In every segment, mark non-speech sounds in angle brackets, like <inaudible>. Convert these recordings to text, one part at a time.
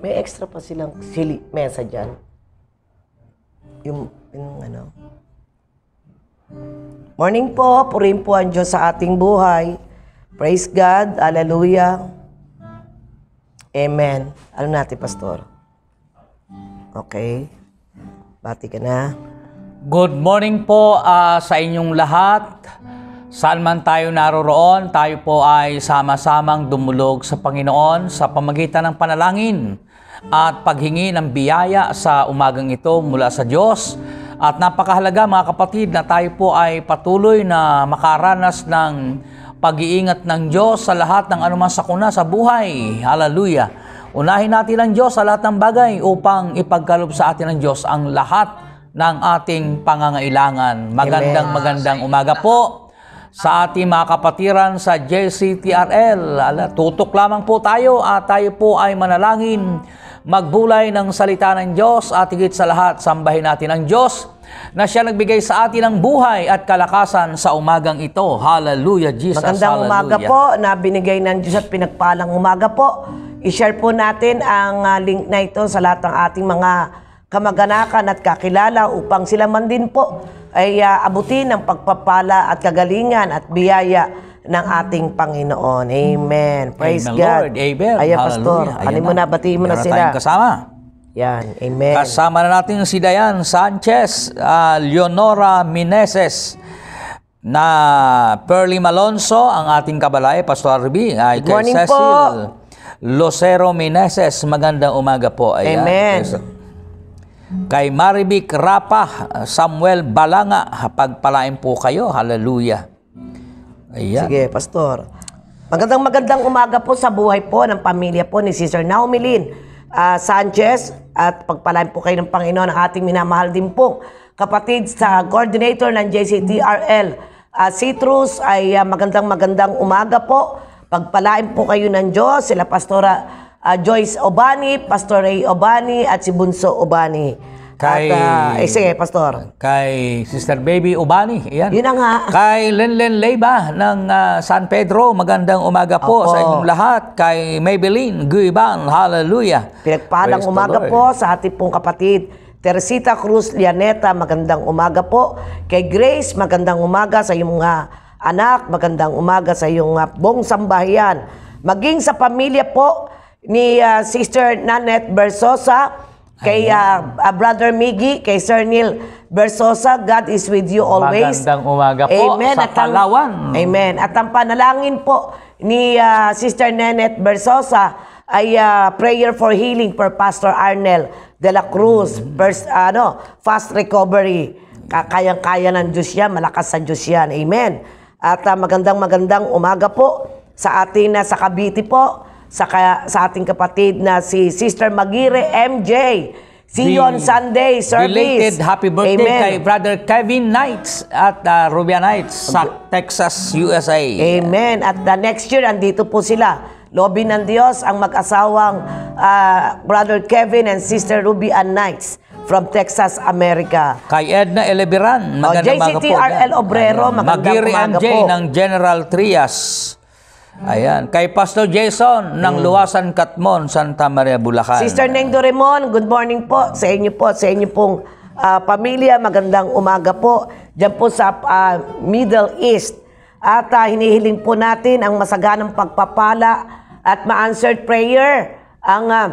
may extra pa silang sili mesa dyan. Yung, yung ano. Morning po, purin po ang Diyos sa ating buhay. Praise God, hallelujah. Amen. Ano natin, Pastor? Okay. Bati ka na. Good morning po uh, sa inyong lahat. Saan man tayo naroroon, tayo po ay sama-samang dumulog sa Panginoon sa pamagitan ng panalangin at paghingi ng biyaya sa umagang ito mula sa Diyos. At napakahalaga mga kapatid na tayo po ay patuloy na makaranas ng pag-iingat ng Diyos sa lahat ng anumang sakuna sa buhay. Hallelujah! Unahin natin ang Diyos sa lahat ng bagay upang ipagkalob sa atin ng Diyos ang lahat ng ating pangangailangan. Magandang Amen. magandang umaga po sa ating mga kapatiran sa JCTRL. Tutok lamang po tayo at tayo po ay manalangin magbulay ng salita ng Diyos at higit sa lahat, sambahin natin ang Diyos na siya nagbigay sa atin ng buhay at kalakasan sa umagang ito. Hallelujah, Jesus. Magandang Hallelujah. umaga po na binigay ng Diyos at pinagpalang umaga po. I-share po natin ang ah, link na ito sa lahat ng ating mga kamaganakan at kakilala upang sila man din po ay uh, abutin ng pagpapala at kagalingan at biyaya ng ating Panginoon. Amen. Praise Amen, God. Lord. Amen. Ayan, Pastor. Ano mo na, batiin mo na sila. kasama. Yan, amen. Kasama na natin si Dayan Sanchez, uh, Leonora Mineses, na Pearly Malonzo, ang ating kabalay, Pastor RB, ay Good kay Cecil. Po. Lucero Mineses, magandang umaga po. Ayan, amen. Kay Maribic Rapa, Samuel Balanga, pagpalain po kayo. Hallelujah. Ayan. Sige, Pastor. Magandang magandang umaga po sa buhay po ng pamilya po ni Sister Naomi Lynn uh, Sanchez at pagpalain po kayo ng Panginoon ang ating minamahal din po. Kapatid sa coordinator ng JCTRL, uh, ah, Citrus ay uh, magandang magandang umaga po. Pagpalain po kayo ng Diyos, sila Pastora uh, Joyce Obani, Pastor Ray Obani at si Bunso Obani. Kay, At, uh, eh, sige, Pastor. Kay Sister Baby Ubani. Yan. Yun nga. Kay Lenlen Leyba ng uh, San Pedro. Magandang umaga po Opo. sa inyong lahat. Kay Maybelline Guiban. Hallelujah. Pinagpalang Praise umaga po sa ating pong kapatid. Teresita Cruz Lianeta, magandang umaga po. Kay Grace, magandang umaga sa iyong uh, anak. Magandang umaga sa iyong uh, buong sambahayan. Maging sa pamilya po ni uh, Sister Nanette Bersosa kay uh, uh, Brother Miggy, kay Sir Neil Versosa, God is with you always. Magandang umaga po Amen. sa at Palawan. Amen. At ang panalangin po ni uh, Sister Nenet Versosa ay uh, prayer for healing for Pastor Arnel de la Cruz, mm. pers, uh, ano, fast recovery. Kayang-kaya ng Diyos yan, malakas ang Diyos yan. Amen. At uh, magandang magandang umaga po sa atin na uh, sa Cavite po sa, ka, sa ating kapatid na si Sister Magire MJ. See you on Sunday service. Belated happy birthday Amen. kay Brother Kevin Knights at uh, Rubia Knights sa Texas, USA. Amen. At the next year, andito po sila. Lobby ng Diyos ang mag-asawang uh, Brother Kevin and Sister Ruby Ann Knights from Texas, America. Kay Edna Eleberan, oh, magandang oh, JCTRL umaga po. JCTRL Obrero, magandang umaga po. Magiri MJ ng General Trias. Mm. Ayan. Kay Pastor Jason ng mm. Luwasan Katmon, Santa Maria, Bulacan. Sister Neng Doremon, good morning po sa inyo po, sa inyo pong uh, pamilya. Magandang umaga po dyan po sa uh, Middle East. At uh, hinihiling po natin ang masaganang pagpapala at ma-answered prayer. Ang uh,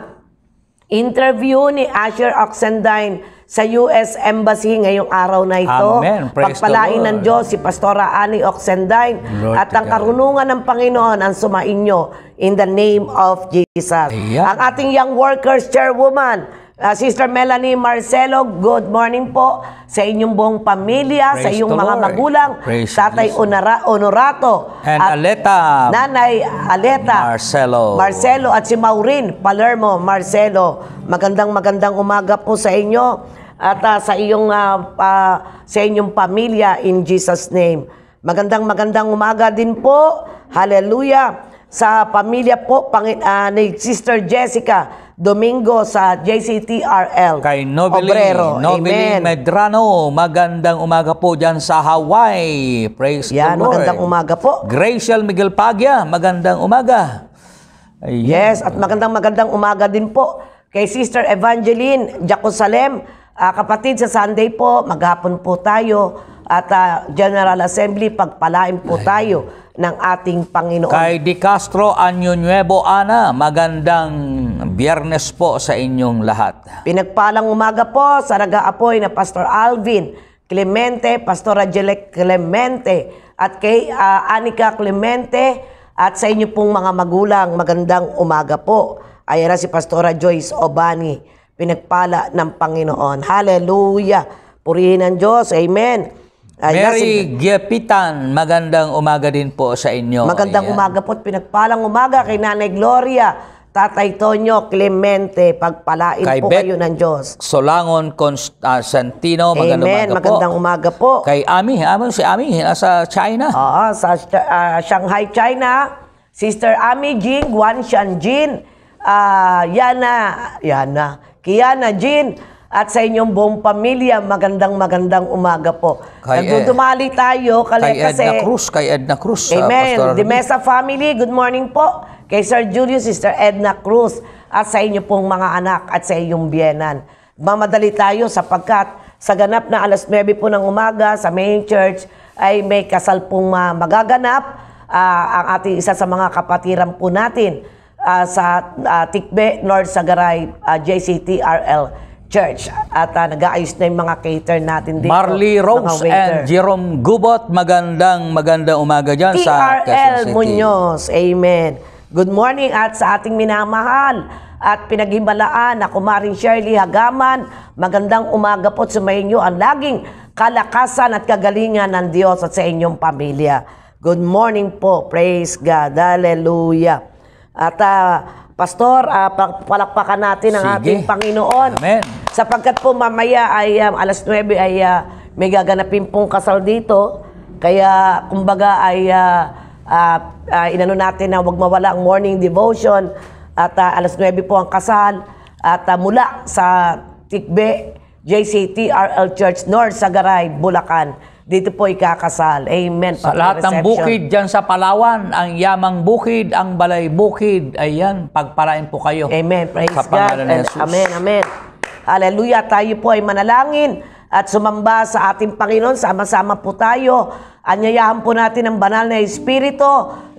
interview ni Asher Oxendine sa US Embassy ngayong araw na ito. Pagpalain ng Diyos si Pastora Annie Oxendine Lord at ang karunungan ng Panginoon ang sumainyo in the name of Jesus. Yeah. Ang ating young workers chairwoman, Uh, Sister Melanie Marcelo, good morning po sa inyong buong pamilya, Praise sa iyong mga Lord. magulang, Praise Tatay Onora, Honorato, and at Aleta, Nanay Aleta, Marcelo. Marcelo at si Maureen Palermo Marcelo. Magandang magandang umaga po sa inyo at uh, sa iyong uh, uh, sa inyong pamilya in Jesus name. Magandang magandang umaga din po. Hallelujah sa pamilya po pang, uh, ni Sister Jessica Domingo sa JCTRL. Kay Nobili, Obrero. Nobili Amen. Medrano, magandang umaga po dyan sa Hawaii. Praise Yan, the Lord. magandang umaga po. Gracial Miguel Pagya, magandang umaga. Ayan. Yes, at magandang magandang umaga din po kay Sister Evangeline Jacosalem. Uh, ah, kapatid, sa Sunday po, maghapon po tayo at uh, General Assembly, pagpalain po Ay. tayo ng ating Panginoon. Kay Di Castro Anyo Nuevo Ana, magandang biyernes po sa inyong lahat. Pinagpalang umaga po sa nag-aapoy na Pastor Alvin Clemente, Pastor Angelic Clemente at kay uh, Anika Clemente at sa inyo pong mga magulang, magandang umaga po. Ayan na si Pastora Joyce Obani, pinagpala ng Panginoon. Hallelujah! Purihin ang Diyos. Amen. Ay, Mary nasa... magandang umaga din po sa inyo. Magandang Ayan. umaga po at pinagpalang umaga kay Nanay Gloria, Tatay Tonyo, Clemente, pagpalain kay po Bet, kayo ng Diyos. Solangon Constantino, magandang Amen. umaga magandang po. umaga po. Kay Ami, Ami si Ami, nasa China. Oo, sa uh, Shanghai, China. Sister Ami Jing, Guan Shan Jin, uh, ah, Yana, Yana, Kiana Jin, at sa inyong buong pamilya. Magandang magandang umaga po. Kay Nagdudumali tayo kay kasi... Edna Cruz, kay Edna Cruz. Ah, Amen. Uh, The Mesa family, good morning po. Kay Sir Julius, Sister Edna Cruz at sa inyo pong mga anak at sa inyong biyenan. Mamadali tayo sapagkat sa ganap na alas 9 po ng umaga sa main church ay may kasal pong ah, magaganap uh, ang ating isa sa mga kapatiran po natin uh, sa uh, Tikbe, North Sagaray, uh, JCTRL. Church at uh, nag-aayos na yung mga cater natin dito. Marley Rose and Jerome Gubot, magandang magandang umaga dyan TRL sa Quezon City. Munoz, amen. Good morning at sa ating minamahal at pinaghimalaan na kumaring Shirley Hagaman, magandang umaga po sa inyo ang laging kalakasan at kagalingan ng Diyos at sa inyong pamilya. Good morning po. Praise God. Hallelujah. At uh, Pastor, uh, palakpakan natin ang Sige. ating Panginoon. Amen. Sapagkat po mamaya ay um, alas 9 ay uh, may gaganapin pong kasal dito. Kaya kumbaga ay uh, uh, uh, inano natin na huwag mawala ang morning devotion at uh, alas 9 po ang kasal at uh, mula sa Tikbe JCTRL Church North Sagaray, Bulacan dito po ikakasal. Amen. Sa lahat ng bukid dyan sa Palawan, ang yamang bukid, ang balay bukid, ayan, pagparain po kayo. Amen. Praise sa God. Ni Jesus. Amen. Amen. Hallelujah. Tayo po ay manalangin at sumamba sa ating Panginoon. Sama-sama po tayo. Anyayahan po natin ang banal na Espiritu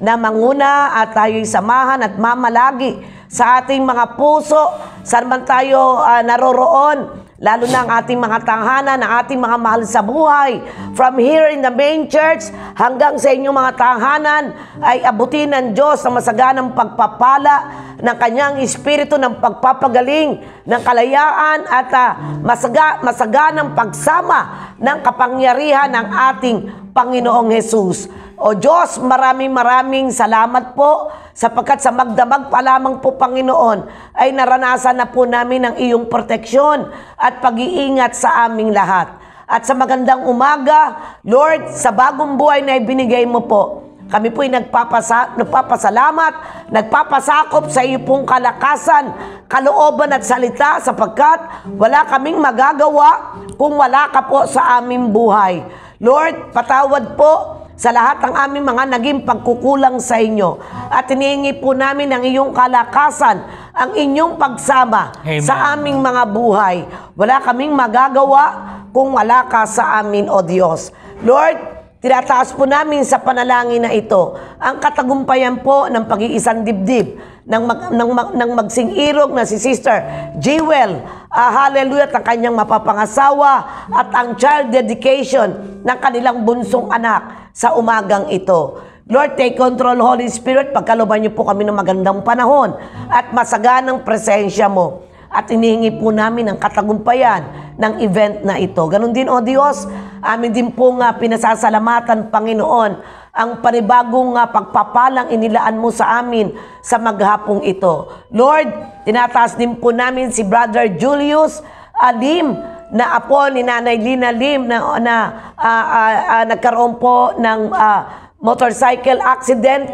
na manguna at tayo'y samahan at mamalagi sa ating mga puso. Saan man tayo uh, naroroon, lalo na ang ating mga tahanan, ang ating mga mahal sa buhay. From here in the main church hanggang sa inyong mga tahanan ay abutin ng Diyos na masaganang pagpapala ng kanyang espiritu ng pagpapagaling, ng kalayaan at uh, masaga, masaganang pagsama ng kapangyarihan ng ating Panginoong Hesus. O Diyos, maraming maraming salamat po sapagkat sa magdamag pa lamang po Panginoon ay naranasan na po namin ang iyong proteksyon at pag-iingat sa aming lahat. At sa magandang umaga, Lord, sa bagong buhay na ibinigay mo po, kami po'y nagpapasa, nagpapasalamat, nagpapasakop sa iyo pong kalakasan, kalooban at salita sapagkat wala kaming magagawa kung wala ka po sa aming buhay. Lord, patawad po sa lahat ng aming mga naging pagkukulang sa inyo. At hinihingi po namin ang iyong kalakasan, ang inyong pagsama Amen. sa aming mga buhay. Wala kaming magagawa kung wala ka sa amin, O Diyos. Lord, Tinataas po namin sa panalangin na ito ang katagumpayan po ng pag-iisang dibdib ng, mag, ng, mag, ng magsing-irog na si Sister Jewel. Uh, hallelujah at ang kanyang mapapangasawa at ang child dedication ng kanilang bunsong anak sa umagang ito. Lord, take control, Holy Spirit, pagkaluban niyo po kami ng magandang panahon at masaganang presensya mo. At inihingi po namin ang katagumpayan ng event na ito. Ganon din, O Diyos, amin din po nga pinasasalamatan, Panginoon, ang panibagong uh, pagpapalang inilaan mo sa amin sa maghapong ito. Lord, tinataas din po namin si Brother Julius Alim, na apo ni Nanay Lina Lim na, na uh, uh, uh, nagkaroon po ng uh, motorcycle accident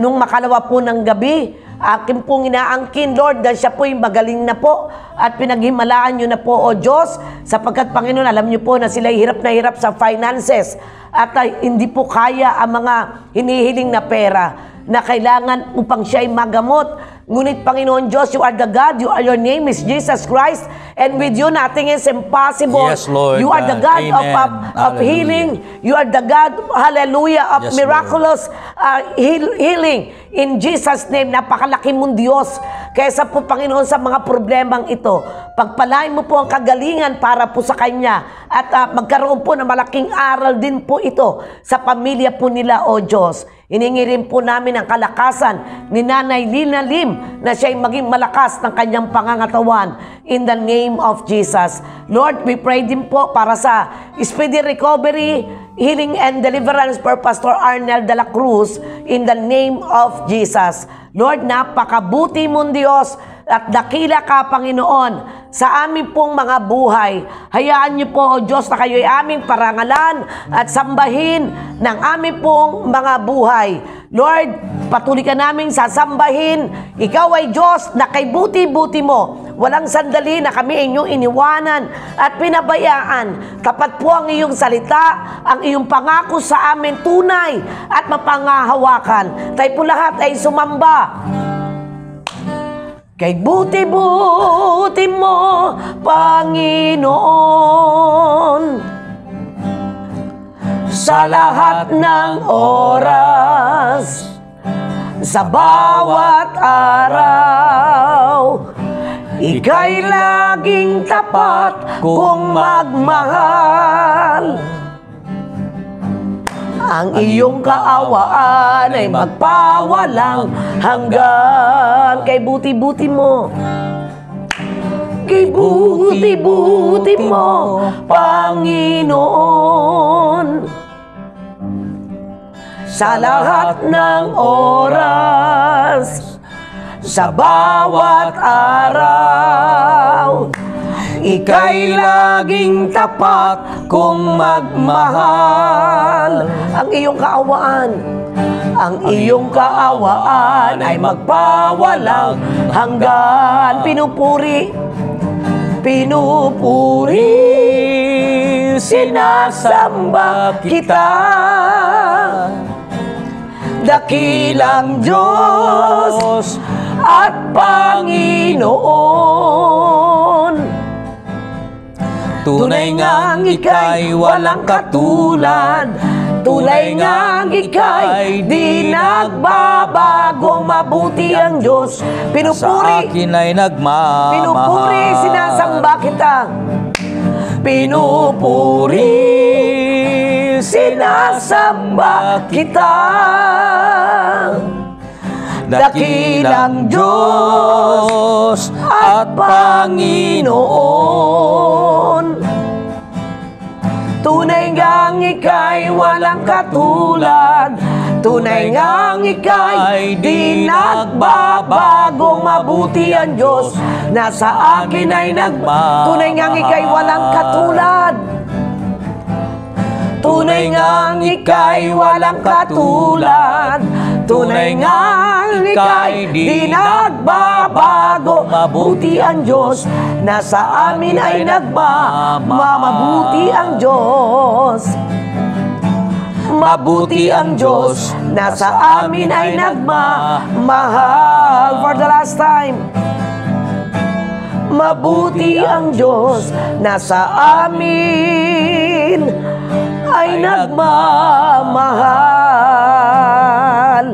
nung makalawa po ng gabi. Akin pong inaangkin, Lord, dahil siya po'y magaling na po at pinaghimalaan nyo na po, O Diyos, sapagkat Panginoon, alam nyo po na sila'y hirap na hirap sa finances at uh, hindi po kaya ang mga hinihiling na pera na kailangan upang ay magamot Ngunit Panginoon Diyos, you are the God, you are, your name is Jesus Christ, and with you nothing is impossible. Yes, Lord. You are the God Amen. of, of, of healing. You are the God, hallelujah, of yes, miraculous uh, heal, healing. In Jesus' name, napakalaki mong Diyos kaysa po Panginoon sa mga problemang ito. Pagpalain mo po ang kagalingan para po sa Kanya at uh, magkaroon po ng malaking aral din po ito sa pamilya po nila, O Diyos. Iningi rin po namin ang kalakasan ni Nanay Lina Lim Him na siya'y maging malakas ng kanyang pangangatawan in the name of Jesus. Lord, we pray din po para sa speedy recovery, healing and deliverance for Pastor Arnel de la Cruz in the name of Jesus. Lord, napakabuti mong Diyos at dakila ka, Panginoon, sa aming pong mga buhay. Hayaan niyo po, O Diyos, na kayo'y aming parangalan at sambahin ng aming pong mga buhay. Lord, Patuloy ka naming sasambahin. Ikaw ay Diyos na kay buti-buti mo. Walang sandali na kami inyong iniwanan at pinabayaan. Tapat po ang iyong salita, ang iyong pangako sa amin tunay at mapangahawakan. Tayo po lahat ay sumamba. Kay buti-buti mo, Panginoon. Sa lahat ng oras sa bawat araw. Ika'y laging tapat kung magmahal. Ang iyong kaawaan ay magpawalang hanggan kay buti-buti mo. Kay buti-buti mo, Panginoon sa lahat ng oras, sa bawat araw. Ika'y laging tapat kung magmahal. Ang iyong kaawaan, ang iyong kaawaan ay magpawalang hanggan. Pinupuri, pinupuri sinasamba kita dakilang Diyos at Panginoon. Tunay ngang ika'y walang katulad, tunay ngang ika'y di nagbabago, mabuti ang Diyos. Pinupuri, sa akin ay nagmamahal. Pinupuri, sinasamba kita. Pinupuri, sinasamba kita Dakilang Diyos at Panginoon Tunay ngang ika'y walang katulad Tunay ngang ika'y di nagbabago Mabuti ang Diyos na sa akin ay nagbago Tunay ngang ika'y walang katulad Tunay ngang ika'y walang katulad Tunay ngang ika'y di nagbabago Mabuti ang Diyos na sa amin ay nagmamabuti ang Diyos Mabuti ang Diyos na sa amin ay nagmamahal For the last time Mabuti ang Diyos na sa amin ay nagmamahal.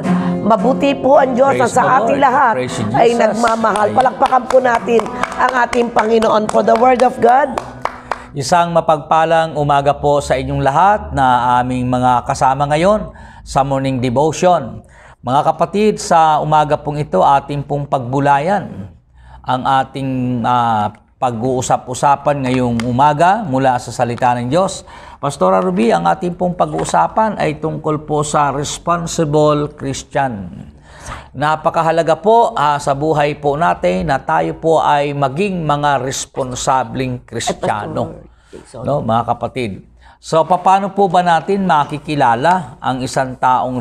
Mabuti po ang Diyos na sa ating lahat ay nagmamahal. Palakpakan po natin ang ating Panginoon for the Word of God. Isang mapagpalang umaga po sa inyong lahat na aming mga kasama ngayon sa morning devotion. Mga kapatid, sa umaga pong ito ating pong pagbulayan ang ating uh, pag-uusap-usapan ngayong umaga mula sa salita ng Diyos. Pastora Ruby, ang ating pong pag-uusapan ay tungkol po sa responsible Christian. Napakahalaga po uh, sa buhay po natin na tayo po ay maging mga responsabling Kristiyano. Oh. No, mga kapatid. So, paano po ba natin makikilala ang isang taong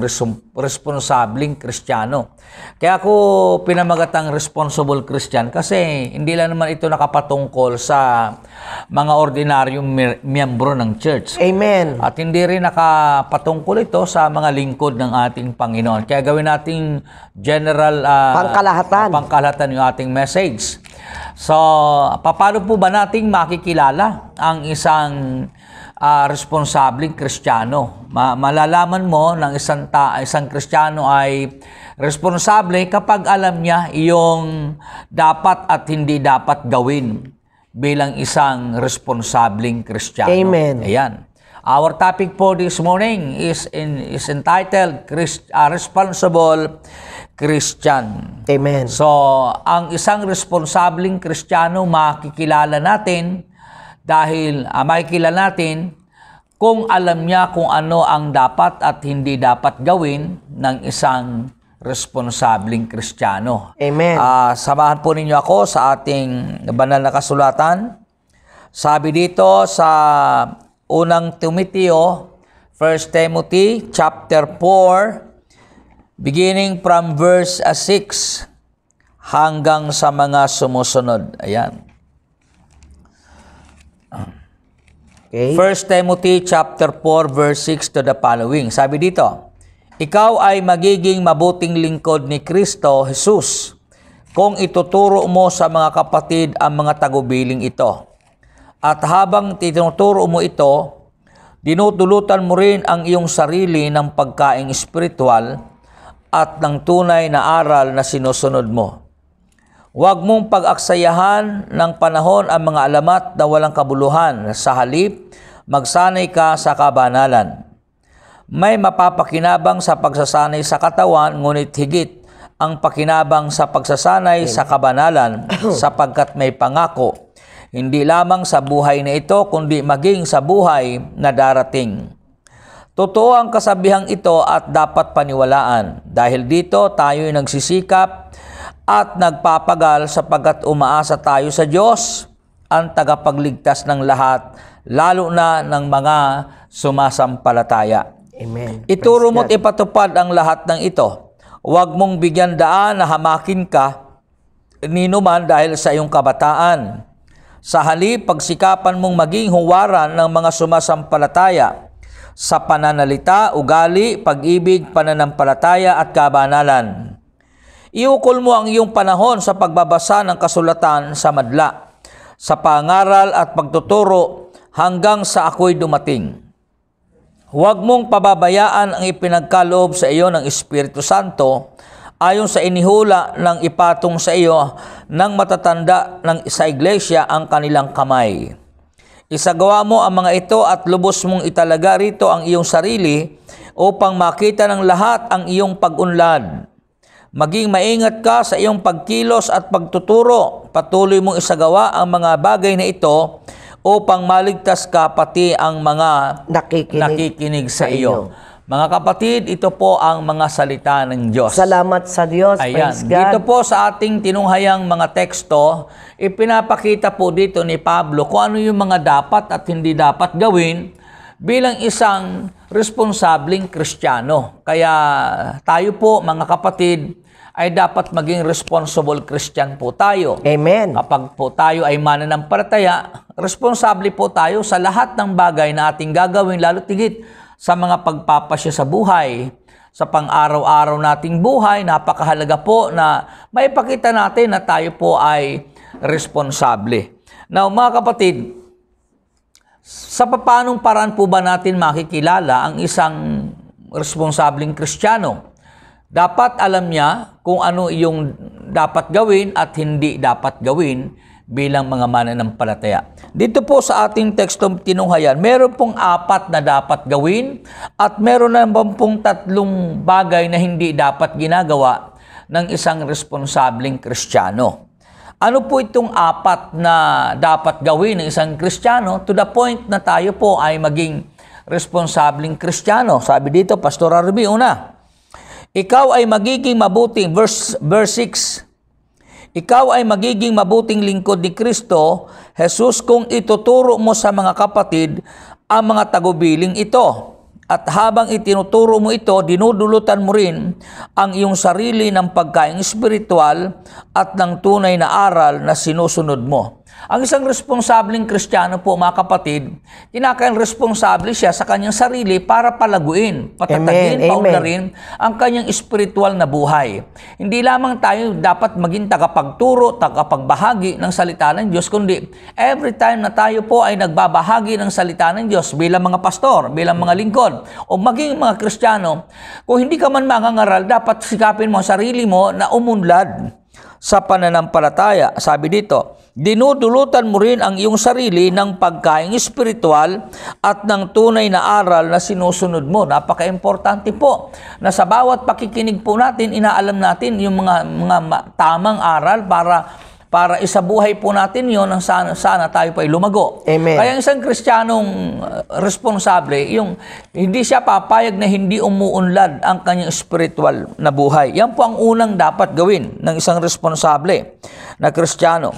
responsabling kristyano? Kaya ako pinamagat ang responsible Christian kasi hindi lang naman ito nakapatungkol sa mga ordinaryong miyembro ng church. Amen. At hindi rin nakapatungkol ito sa mga lingkod ng ating Panginoon. Kaya gawin nating general... Uh, pangkalahatan. Uh, pangkalahatan yung ating message. So, paano po ba nating makikilala ang isang uh, responsabling Kristiyano. Ma- malalaman mo ng isang ta- isang Kristiyano ay responsable kapag alam niya yung dapat at hindi dapat gawin bilang isang responsabling Kristiyano. Amen. Ayan. Our topic for this morning is in is entitled Christ, uh, Responsible Christian. Amen. So, ang isang responsabling Kristiyano makikilala natin dahil uh, ah, makikila natin kung alam niya kung ano ang dapat at hindi dapat gawin ng isang responsabling kristyano. Amen. Uh, samahan po ninyo ako sa ating banal na kasulatan. Sabi dito sa unang Timoteo, 1 Timothy chapter 4, beginning from verse 6 hanggang sa mga sumusunod. Ayan. Okay? 1 Timothy chapter 4 verse 6 to the following. Sabi dito, Ikaw ay magiging mabuting lingkod ni Kristo Jesus kung ituturo mo sa mga kapatid ang mga tagubiling ito. At habang tinuturo mo ito, dinudulutan mo rin ang iyong sarili ng pagkaing espiritual at ng tunay na aral na sinusunod mo. Huwag mong pag-aksayahan ng panahon ang mga alamat na walang kabuluhan. Sa halip, magsanay ka sa kabanalan. May mapapakinabang sa pagsasanay sa katawan, ngunit higit ang pakinabang sa pagsasanay sa kabanalan <coughs> sapagkat may pangako, hindi lamang sa buhay na ito, kundi maging sa buhay na darating. Totoo ang kasabihang ito at dapat paniwalaan dahil dito tayo'y nagsisikap at nagpapagal sapagkat umaasa tayo sa Diyos ang tagapagligtas ng lahat, lalo na ng mga sumasampalataya. Amen. Ituro mo't ipatupad ang lahat ng ito. Huwag mong bigyan daan na hamakin ka ninuman dahil sa iyong kabataan. Sa halip, pagsikapan mong maging huwaran ng mga sumasampalataya sa pananalita, ugali, pag-ibig, pananampalataya at kabanalan. Iukol mo ang iyong panahon sa pagbabasa ng kasulatan sa madla, sa pangaral at pagtuturo hanggang sa ako'y dumating. Huwag mong pababayaan ang ipinagkaloob sa iyo ng Espiritu Santo ayon sa inihula ng ipatong sa iyo ng matatanda ng sa iglesia ang kanilang kamay. Isagawa mo ang mga ito at lubos mong italaga rito ang iyong sarili upang makita ng lahat ang iyong pag-unlad Maging maingat ka sa iyong pagkilos at pagtuturo. Patuloy mong isagawa ang mga bagay na ito upang maligtas ka pati ang mga nakikinig, nakikinig sa, sa iyo. Mga kapatid, ito po ang mga salita ng Diyos. Salamat sa Diyos. Ayan. Praise God. Dito po sa ating tinunghayang mga teksto, ipinapakita po dito ni Pablo kung ano yung mga dapat at hindi dapat gawin bilang isang responsabling Kristiyano. Kaya tayo po mga kapatid, ay dapat maging responsible Christian po tayo. Amen. Kapag po tayo ay mananampalataya, responsable po tayo sa lahat ng bagay na ating gagawin, lalo tigit sa mga pagpapasya sa buhay. Sa pang-araw-araw nating buhay, napakahalaga po na maipakita natin na tayo po ay responsable. Now, mga kapatid, sa paanong paraan po ba natin makikilala ang isang responsableng kristyano? Dapat alam niya kung ano yung dapat gawin at hindi dapat gawin bilang mga mananampalataya. Dito po sa ating tekstong tinunghayan, meron pong apat na dapat gawin at meron naman pong tatlong bagay na hindi dapat ginagawa ng isang responsabling kristyano. Ano po itong apat na dapat gawin ng isang kristyano to the point na tayo po ay maging responsabling kristyano? Sabi dito, Pastor Arby, una, ikaw ay magiging mabuting, verse, verse 6, ikaw ay magiging mabuting lingkod ni Kristo, Jesus, kung ituturo mo sa mga kapatid ang mga tagubiling ito. At habang itinuturo mo ito, dinudulutan mo rin ang iyong sarili ng pagkaing espiritual at ng tunay na aral na sinusunod mo. Ang isang responsabling kristyano po, mga kapatid, tinakayang responsable siya sa kanyang sarili para palaguin, patatagin, Amen. paunlarin ang kanyang espiritual na buhay. Hindi lamang tayo dapat maging tagapagturo, tagapagbahagi ng salita ng Diyos, kundi every time na tayo po ay nagbabahagi ng salita ng Diyos bilang mga pastor, bilang mga lingkod, o maging mga kristyano, kung hindi ka man mangangaral, dapat sikapin mo sarili mo na umunlad sa pananampalataya. Sabi dito, dinudulutan mo rin ang iyong sarili ng pagkaing espiritual at ng tunay na aral na sinusunod mo. Napaka-importante po na sa bawat pakikinig po natin, inaalam natin yung mga, mga tamang aral para para isa buhay po natin yon ang sana, sana tayo pa lumago. Amen. Kaya isang kristyanong uh, responsable, yung hindi siya papayag na hindi umuunlad ang kanyang spiritual na buhay. Yan po ang unang dapat gawin ng isang responsable na Kristiyano.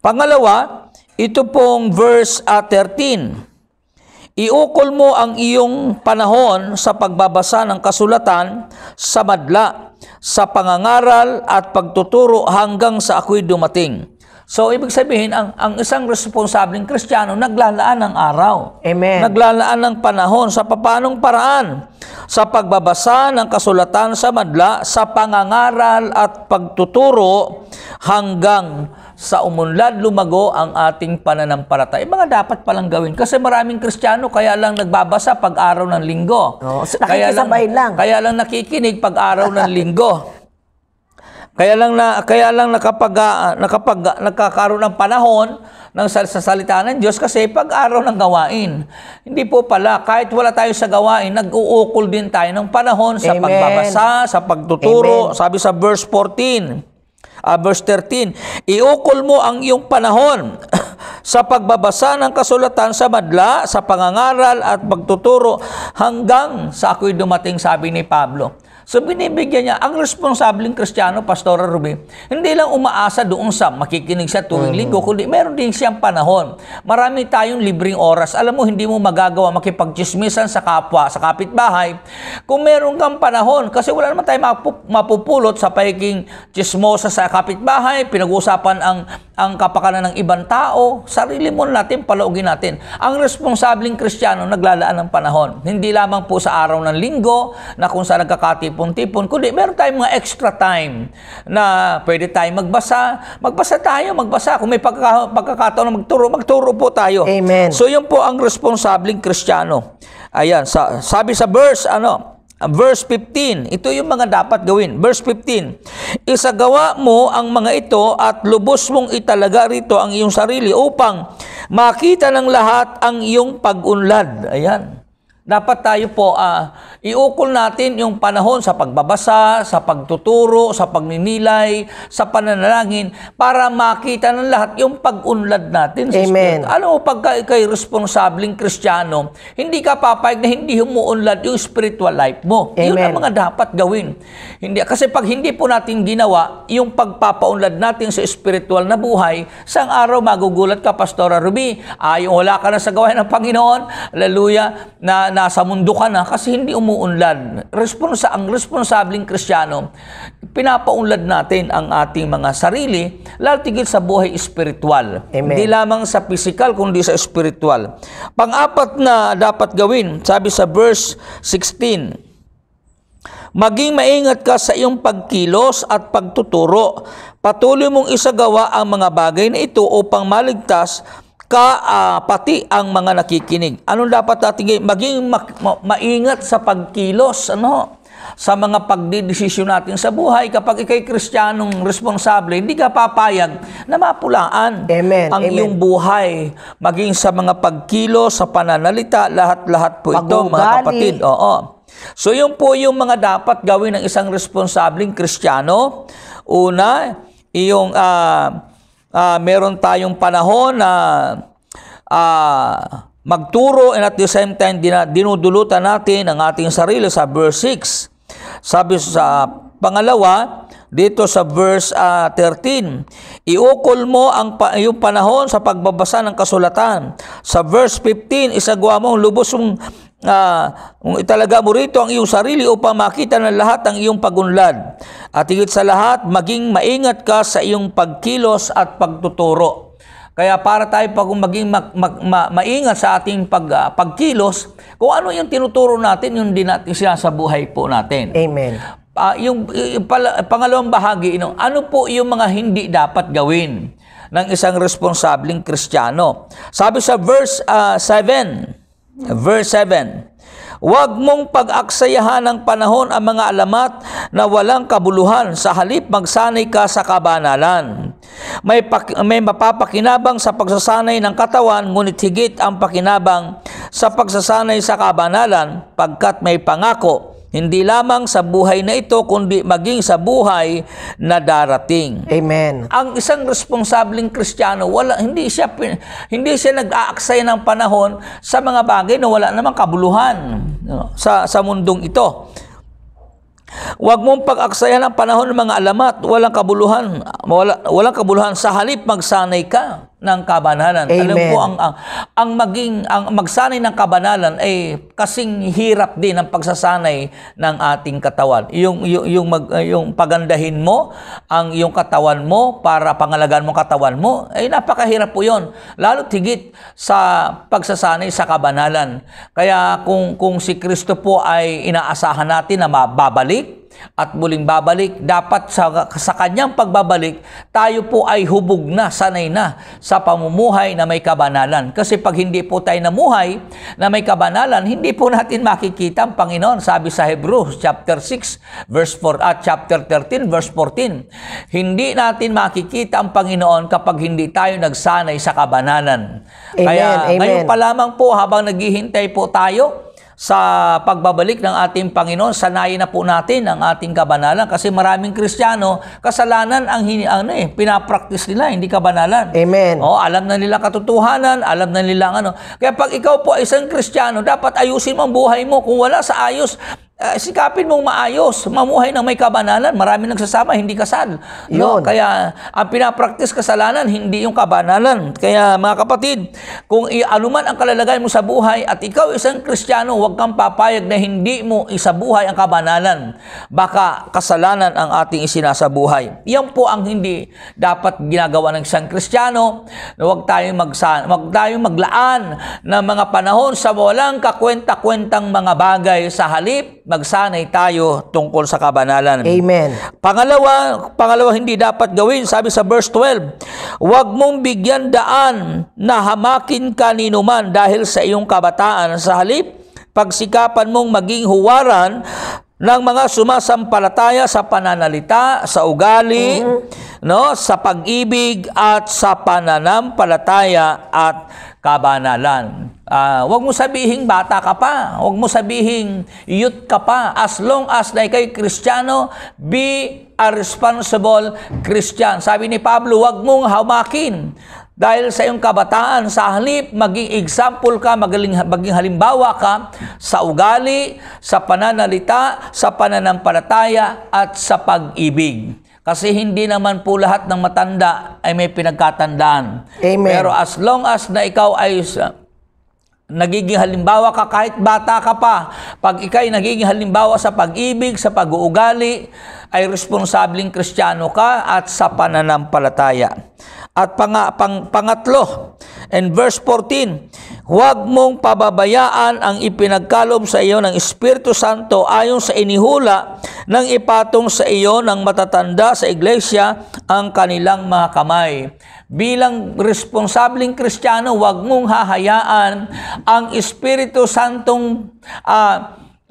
Pangalawa, ito pong verse uh, ah, 13. Iukol mo ang iyong panahon sa pagbabasa ng kasulatan sa madla, sa pangangaral at pagtuturo hanggang sa ako'y dumating So, ibig sabihin, ang, ang isang responsabling kristyano, naglalaan ng araw. Amen. Naglalaan ng panahon sa papanong paraan, sa pagbabasa ng kasulatan sa madla, sa pangangaral at pagtuturo hanggang sa umunlad lumago ang ating pananampalataya. Mga dapat palang gawin. Kasi maraming kristyano kaya lang nagbabasa pag araw ng linggo. Oh, kaya lang, lang. Kaya lang nakikinig pag araw ng linggo. <laughs> Kaya lang na kaya lang nakapag nakapag nagkakaroon ng panahon ng sa, sa salita ng Diyos kasi pag-araw ng gawain. Hindi po pala kahit wala tayo sa gawain, nag-uukol din tayo ng panahon sa Amen. pagbabasa, sa pagtuturo, Amen. sabi sa verse 14. Uh, ah, verse 13, iukol mo ang iyong panahon <coughs> sa pagbabasa ng kasulatan sa madla, sa pangangaral at pagtuturo hanggang sa ako'y dumating, sabi ni Pablo. So binibigyan niya ang responsabling Kristiyano, Pastora Ruby, hindi lang umaasa doon sa makikinig siya tuwing mm. linggo, kundi meron din siyang panahon. Marami tayong libreng oras. Alam mo, hindi mo magagawa makipagchismisan sa kapwa, sa kapitbahay, kung meron kang panahon. Kasi wala naman tayong mapupulot sa pagiging chismosa sa kapitbahay, pinag-uusapan ang ang kapakanan ng ibang tao, sarili mo natin, palaugin natin. Ang responsabling Kristiyano naglalaan ng panahon. Hindi lamang po sa araw ng linggo na kung saan nagkakatip patipon-tipon, kundi meron tayong mga extra time na pwede tayong magbasa. Magbasa tayo, magbasa. Kung may pagka, pagkakataon na magturo, magturo po tayo. Amen. So yun po ang responsabling kristyano. Ayan, sa, sabi sa verse, ano, Verse 15, ito yung mga dapat gawin. Verse 15, Isagawa mo ang mga ito at lubos mong italaga rito ang iyong sarili upang makita ng lahat ang iyong pag-unlad. Ayan dapat tayo po uh, iukol natin yung panahon sa pagbabasa, sa pagtuturo, sa pagninilay, sa pananalangin para makita ng lahat yung pag-unlad natin sa Amen. Spirit. Alam mo, pag kay responsabling kristyano, hindi ka papayag na hindi humuunlad yung spiritual life mo. Amen. Yun ang mga dapat gawin. Hindi, kasi pag hindi po natin ginawa, yung pagpapaunlad natin sa spiritual na buhay, sang araw magugulat ka, Pastora Ruby, ayong wala ka na sa gawain ng Panginoon, hallelujah, na, na nasa mundo ka na kasi hindi umuunlad. Responsa, ang responsabling kristyano, pinapaunlad natin ang ating mga sarili, lalo tigil sa buhay espiritual. Hindi lamang sa physical, kundi sa espiritual. Pang-apat na dapat gawin, sabi sa verse 16, Maging maingat ka sa iyong pagkilos at pagtuturo. Patuloy mong isagawa ang mga bagay na ito upang maligtas ka uh, pati ang mga nakikinig. Anong dapat natin maging ma- ma- maingat sa pagkilos ano sa mga pagdidesisyon natin sa buhay kapag ikay kristyanong responsable hindi ka papayag na mapulaan Amen. ang Amen. iyong buhay maging sa mga pagkilos sa pananalita lahat-lahat po Pag-ugali. ito mga kapatid oo So yun po yung mga dapat gawin ng isang responsableng Kristiyano. Una, iyong uh, uh, meron tayong panahon na uh, magturo and at the same time din, dinudulutan natin ang ating sarili sa verse 6. Sabi sa pangalawa, dito sa verse uh, ah, 13, iukol mo ang pa, yung panahon sa pagbabasa ng kasulatan. Sa verse 15, isagawa mo lubos mong uh, italaga mo rito ang iyong sarili upang makita ng lahat ang iyong pagunlad. At higit sa lahat, maging maingat ka sa iyong pagkilos at pagtuturo. Kaya para tayo pag maging mag, mag, ma, maingat sa ating pag, uh, pagkilos, kung ano yung tinuturo natin, yung din natin sinasabuhay po natin. Amen. Uh, yung, yung pala, pangalawang bahagi, you know, ano po yung mga hindi dapat gawin ng isang responsabling Kristiyano? Sabi sa verse uh, ah, 7, verse 7, Huwag mong pag-aksayahan ng panahon ang mga alamat na walang kabuluhan. Sa halip, magsanay ka sa kabanalan. May, may mapapakinabang sa pagsasanay ng katawan, ngunit higit ang pakinabang sa pagsasanay sa kabanalan pagkat may pangako hindi lamang sa buhay na ito, kundi maging sa buhay na darating. Amen. Ang isang responsableng Kristiyano, wala, hindi siya, hindi siya nag-aaksay ng panahon sa mga bagay na wala namang kabuluhan no, sa, sa mundong ito. Huwag mong pag-aksayan ang panahon ng mga alamat, walang kabuluhan, wala, walang kabuluhan, sa halip magsanay ka ng kabanalan. Amen. Alam po ang, ang ang maging ang magsanay ng kabanalan ay eh, kasing hirap din ang pagsasanay ng ating katawan. Yung yung yung, mag, yung pagandahin mo ang yung katawan mo para pangalagaan mo katawan mo ay eh, napakahirap po 'yon. Lalo tigit sa pagsasanay sa kabanalan. Kaya kung kung si Kristo po ay inaasahan natin na mababalik at muling babalik. Dapat sa, sa kanyang pagbabalik, tayo po ay hubog na, sanay na sa pamumuhay na may kabanalan. Kasi pag hindi po tayo namuhay na may kabanalan, hindi po natin makikita ang Panginoon. Sabi sa Hebrews chapter 6 verse 4 at ah, chapter 13 verse 14. Hindi natin makikita ang Panginoon kapag hindi tayo nagsanay sa kabanalan. Amen, Kaya amen. ngayon pa lamang po habang naghihintay po tayo sa pagbabalik ng ating Panginoon, sanayin na po natin ang ating kabanalan kasi maraming Kristiyano, kasalanan ang hini, ano eh, pinapraktis nila, hindi kabanalan. Amen. Oh, alam na nila katotohanan, alam na nila ano. Kaya pag ikaw po ay isang Kristiyano, dapat ayusin mo ang buhay mo. Kung wala sa ayos, uh, sikapin mong maayos, mamuhay ng may kabanalan. Marami nagsasama, hindi kasal. No? Yun. Kaya ang pinapraktis kasalanan, hindi yung kabanalan. Kaya mga kapatid, kung anuman ang kalalagay mo sa buhay at ikaw isang kristyano, huwag kang papayag na hindi mo isabuhay ang kabanalan. Baka kasalanan ang ating isinasabuhay. Yan po ang hindi dapat ginagawa ng isang kristyano. Huwag tayong, magsa- huwag tayong maglaan ng mga panahon sa walang kakwenta-kwentang mga bagay sa halip magsanay tayo tungkol sa kabanalan. Amen. Pangalawa, pangalawa hindi dapat gawin, sabi sa verse 12, huwag mong bigyan daan na hamakin kanino man dahil sa iyong kabataan. Sa halip, pagsikapan mong maging huwaran ng mga sumasampalataya sa pananalita, sa ugali, mm-hmm. no, sa pag-ibig at sa pananampalataya at kabanalan. Uh, ah, wag mo sabihing bata ka pa. Wag mo sabihing youth ka pa. As long as na ikay Kristiyano, be a responsible Christian. Sabi ni Pablo, wag mong hamakin. Dahil sa iyong kabataan, sa halip, maging example ka, magaling, maging halimbawa ka sa ugali, sa pananalita, sa pananampalataya, at sa pag-ibig. Kasi hindi naman po lahat ng matanda ay may pinagkatandaan. Amen. Pero as long as na ikaw ay Nagiging halimbawa ka kahit bata ka pa. Pag ikay nagiging halimbawa sa pag-ibig, sa pag-uugali, ay responsabling kristyano ka at sa pananampalataya. At pang, pang, pangatlo, in verse 14, Huwag mong pababayaan ang ipinagkalob sa iyo ng Espiritu Santo ayon sa inihula ng ipatong sa iyo ng matatanda sa iglesia ang kanilang mga kamay. Bilang responsabling Kristiyano, huwag mong hahayaan ang Espiritu Santong uh,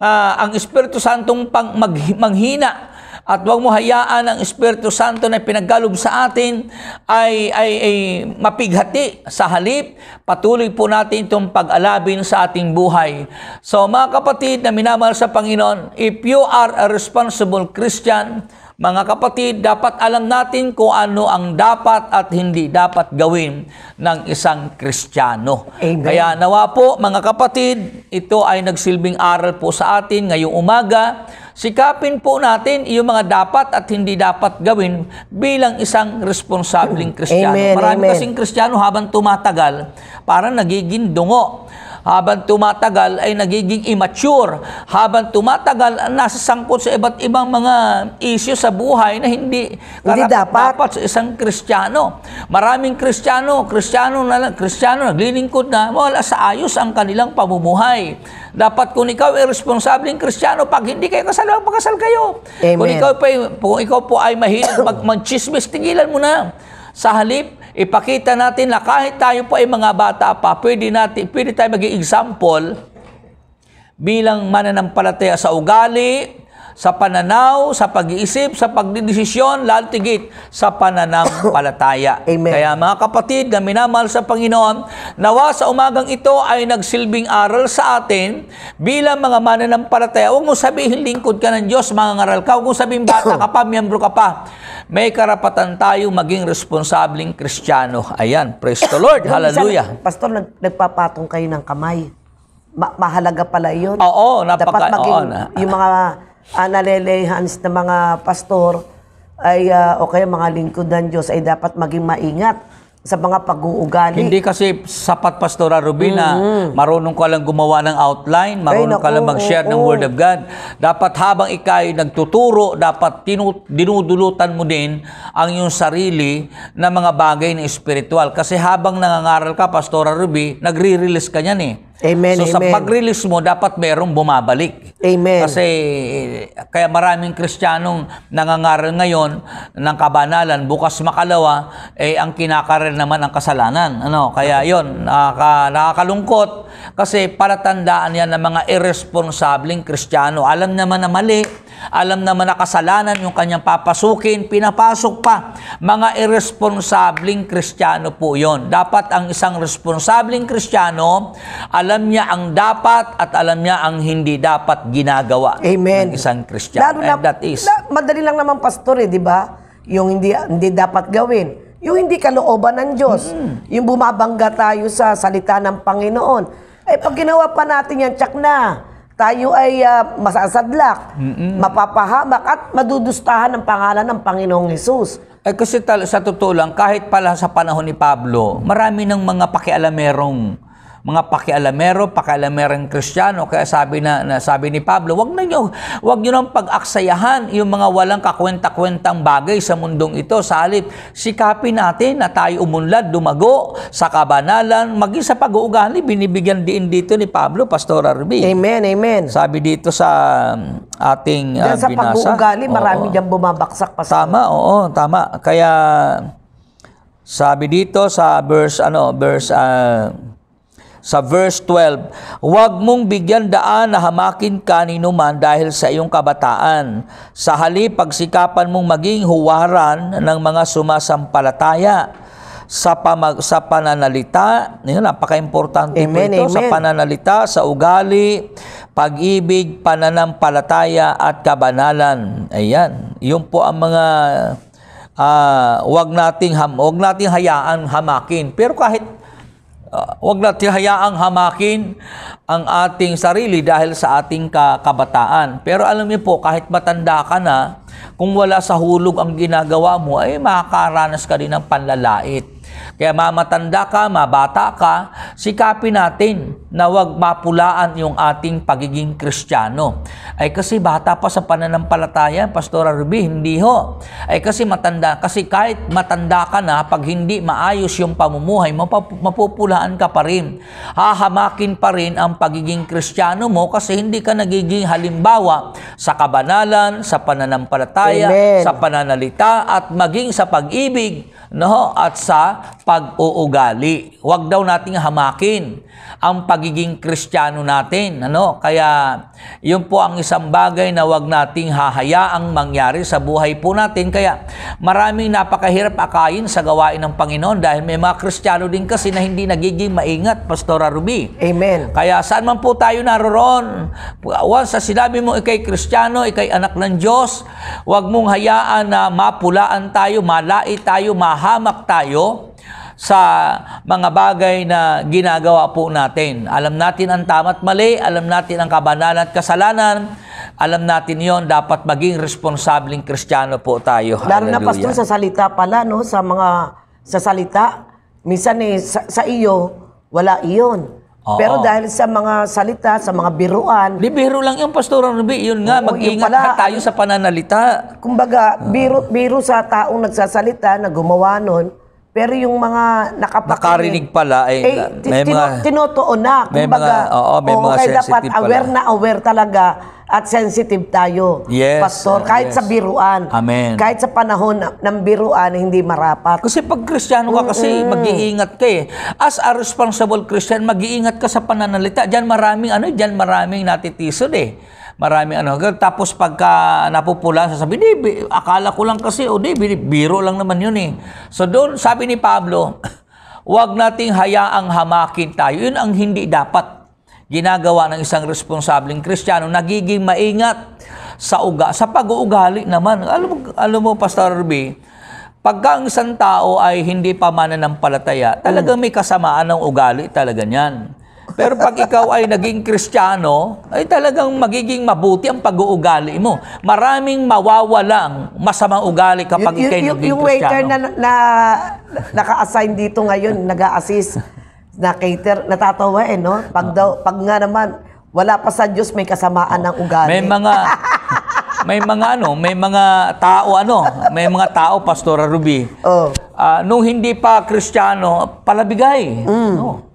uh, ang Espiritu Santong pang mag, manghina at huwag mo hayaan ang Espiritu Santo na pinaggalog sa atin ay, ay, ay mapighati sa halip. Patuloy po natin itong pag-alabin sa ating buhay. So mga kapatid na minamahal sa Panginoon, if you are a responsible Christian, mga kapatid, dapat alam natin kung ano ang dapat at hindi dapat gawin ng isang Kristiyano. Kaya nawa po mga kapatid, ito ay nagsilbing aral po sa atin ngayong umaga. Sikapin po natin yung mga dapat at hindi dapat gawin bilang isang responsabling Kristiyano. Marami amen. kasing Kristiyano habang tumatagal, parang nagiging dungo. Habang tumatagal ay nagiging immature. Habang tumatagal, nasa nasasangkot sa iba't ibang mga isyo sa buhay na hindi, hindi dapat. dapat sa isang Kristiyano. Maraming Kristiyano, Kristiyano na lang, Kristiyano naglilingkod na, wala sa ayos ang kanilang pamumuhay. Dapat kung ikaw ay responsableng Kristiyano, pag hindi kayo kasal, magpakasal kayo. Amen. Kung ikaw, pa, kung ikaw po ay mahilig mag, <coughs> chismis tigilan mo na. Sa halip, ipakita natin na kahit tayo po ay mga bata pa, pwede, natin, pwede tayo maging example bilang mananampalataya sa ugali, sa pananaw, sa pag-iisip, sa pagdidesisyon, lalo tigit sa pananampalataya. <coughs> Amen. Kaya mga kapatid na minamahal sa Panginoon, nawa sa umagang ito ay nagsilbing aral sa atin bilang mga mananampalataya. Huwag mo sabihin lingkod ka ng Diyos, mga ngaral ka. Huwag mo sabihin bata ka pa, miyembro ka pa may karapatan tayo maging responsabling kristyano. Ayan, praise the Lord. <coughs> Hallelujah. Pastor, nag, nagpapatong kayo ng kamay. Ma- mahalaga pala yun. Oo, napaka... Dapat maging oo, na. yung mga uh, <laughs> ah, nalelay hands ng mga pastor ay, uh, o kaya mga lingkod ng Diyos ay dapat maging maingat sa mga pag-uugali. Hindi kasi sapat, Pastora Rubina. Mm-hmm. Marunong ka lang gumawa ng outline, marunong Ay, naku, ka lang mag-share ng Word of God. Dapat habang ikay nagtuturo, dapat dinudulutan mo din ang iyong sarili na mga bagay na espiritual. Kasi habang nangangaral ka, Pastora Ruby, nagre-release ka niyan eh. Amen, so amen. sa pag-release mo, dapat merong bumabalik. Amen. Kasi eh, kaya maraming Kristiyanong nangangaral ngayon ng kabanalan, bukas makalawa, eh ang kinakarel naman ang kasalanan. Ano? Kaya yon nakaka, nakakalungkot kasi palatandaan yan ng mga irresponsableng Kristiyano. Alam naman na mali, alam naman na kasalanan yung kanyang papasukin, pinapasok pa. Mga irresponsabling kristyano po yon. Dapat ang isang responsabling kristyano, alam niya ang dapat at alam niya ang hindi dapat ginagawa Amen. ng isang kristyano. And that is... Na, madali lang naman, pastor, eh, di ba? Yung hindi, hindi dapat gawin. Yung hindi kalooban ng Diyos. Mm-hmm. Yung bumabangga tayo sa salita ng Panginoon. Eh, pag ginawa pa natin yan, tsak na tayo ay uh, masasadlak, Mm-mm. mapapahamak at madudustahan ang pangalan ng Panginoong Hesus. Eh kasi tal- sa totoo lang, kahit pala sa panahon ni Pablo, marami ng mga pakialamerong mga pakialamero, pakialamerang Kristiyano. Kaya sabi na, na sabi ni Pablo, wag na niyo, wag niyo nang pag-aksayahan yung mga walang kakwenta-kwentang bagay sa mundong ito. Salit, halip, sikapin natin na tayo umunlad, dumago sa kabanalan, maging sa pag-uugali, binibigyan din dito ni Pablo, Pastor Arbi. Amen, amen. Sabi dito sa um, ating uh, sa binasa. pag-uugali, marami oo. dyan bumabaksak. Pastor. Tama, oo, tama. Kaya sabi dito sa verse ano, verse uh, sa verse 12, Huwag mong bigyan daan na hamakin kanino man dahil sa iyong kabataan. Sa halip, pagsikapan mong maging huwaran ng mga sumasampalataya sa pamag sa pananalita, yun napaka-importante ito amen. sa pananalita, sa ugali, pag-ibig, pananampalataya at kabanalan. Ayan, yun po ang mga uh, ah, wag nating ham, wag nating hayaan hamakin. Pero kahit Uh, wag natin hayaang hamakin ang ating sarili dahil sa ating kabataan. Pero alam niyo po, kahit matanda ka na, kung wala sa hulog ang ginagawa mo, ay makakaranas ka din ng panlalait. Kaya mamatanda ka, mabata ka, sikapin natin na wag mapulaan yung ating pagiging kristyano. Ay kasi bata pa sa pananampalataya, Pastora Ruby, hindi ho. Ay kasi matanda, kasi kahit matanda ka na, pag hindi maayos yung pamumuhay, mapupulaan ka pa rin. Hahamakin pa rin ang pagiging kristyano mo kasi hindi ka nagiging halimbawa sa kabanalan, sa pananampalataya, Amen. sa pananalita, at maging sa pag-ibig no? at sa pag-uugali. Huwag daw nating hamakin ang pag pagiging kristyano natin. Ano? Kaya yun po ang isang bagay na wag nating hahayaang mangyari sa buhay po natin. Kaya maraming napakahirap akayin sa gawain ng Panginoon dahil may mga kristyano din kasi na hindi nagiging maingat, Pastora Ruby. Amen. Kaya saan man po tayo naroon, once sa sinabi mo ikay kristyano, ikay anak ng Diyos, wag mong hayaan na mapulaan tayo, malait tayo, mahamak tayo sa mga bagay na ginagawa po natin. Alam natin ang tama't mali, alam natin ang kabanalan at kasalanan, alam natin yon dapat maging responsabling kristyano po tayo. Lalo na pastor sa salita pala, no? sa mga sa salita, minsan eh, sa, sa iyo, wala iyon. Oo. Pero dahil sa mga salita, sa mga biruan... Di biro lang yung Pastor Ruby. Yun nga, oo, mag-ingat pala, tayo sa pananalita. Kumbaga, biro, biro sa taong nagsasalita na gumawa nun, pero yung mga nakapakinig, nakarinig pala ay eh, may mga tinotoon na Kumbaga, may Mga, oo, may oo, mga kaya dapat pala. aware na aware talaga at sensitive tayo. Yes, Pastor, kahit yes. sa biruan. Amen. Kahit sa panahon ng biruan, hindi marapat. Kasi pag Kristiyano ka kasi, mm-hmm. mag-iingat ka eh. As a responsible Christian, mag-iingat ka sa pananalita. Diyan maraming, ano, diyan maraming natitiso eh. Marami ano. Tapos pagka napupula, sasabi, di, akala ko lang kasi, o oh, di, biro lang naman yun eh. So doon, sabi ni Pablo, <laughs> huwag nating hayaang hamakin tayo. Yun ang hindi dapat ginagawa ng isang responsableng Kristiyano. Nagiging maingat sa uga, sa pag-uugali naman. Alam mo, alam mo Pastor B, pagka ang isang tao ay hindi pa mananampalataya, talagang mm. may kasamaan ng ugali talaga niyan. Pero pag ikaw ay naging kristyano, ay talagang magiging mabuti ang pag-uugali mo. Maraming mawawalang masamang ugali kapag y- ikay naging kristyano. Yung waiter na, na naka-assign dito ngayon, nag-a-assist, na cater, natatawa eh, no? Pag, ah. daw, pag nga naman, wala pa sa Diyos, may kasamaan ng ugali. May mga... <laughs> may mga ano, may mga tao ano, may mga tao Pastora Ruby. Oh. Uh, nung hindi pa Kristiyano, palabigay. Mm. No?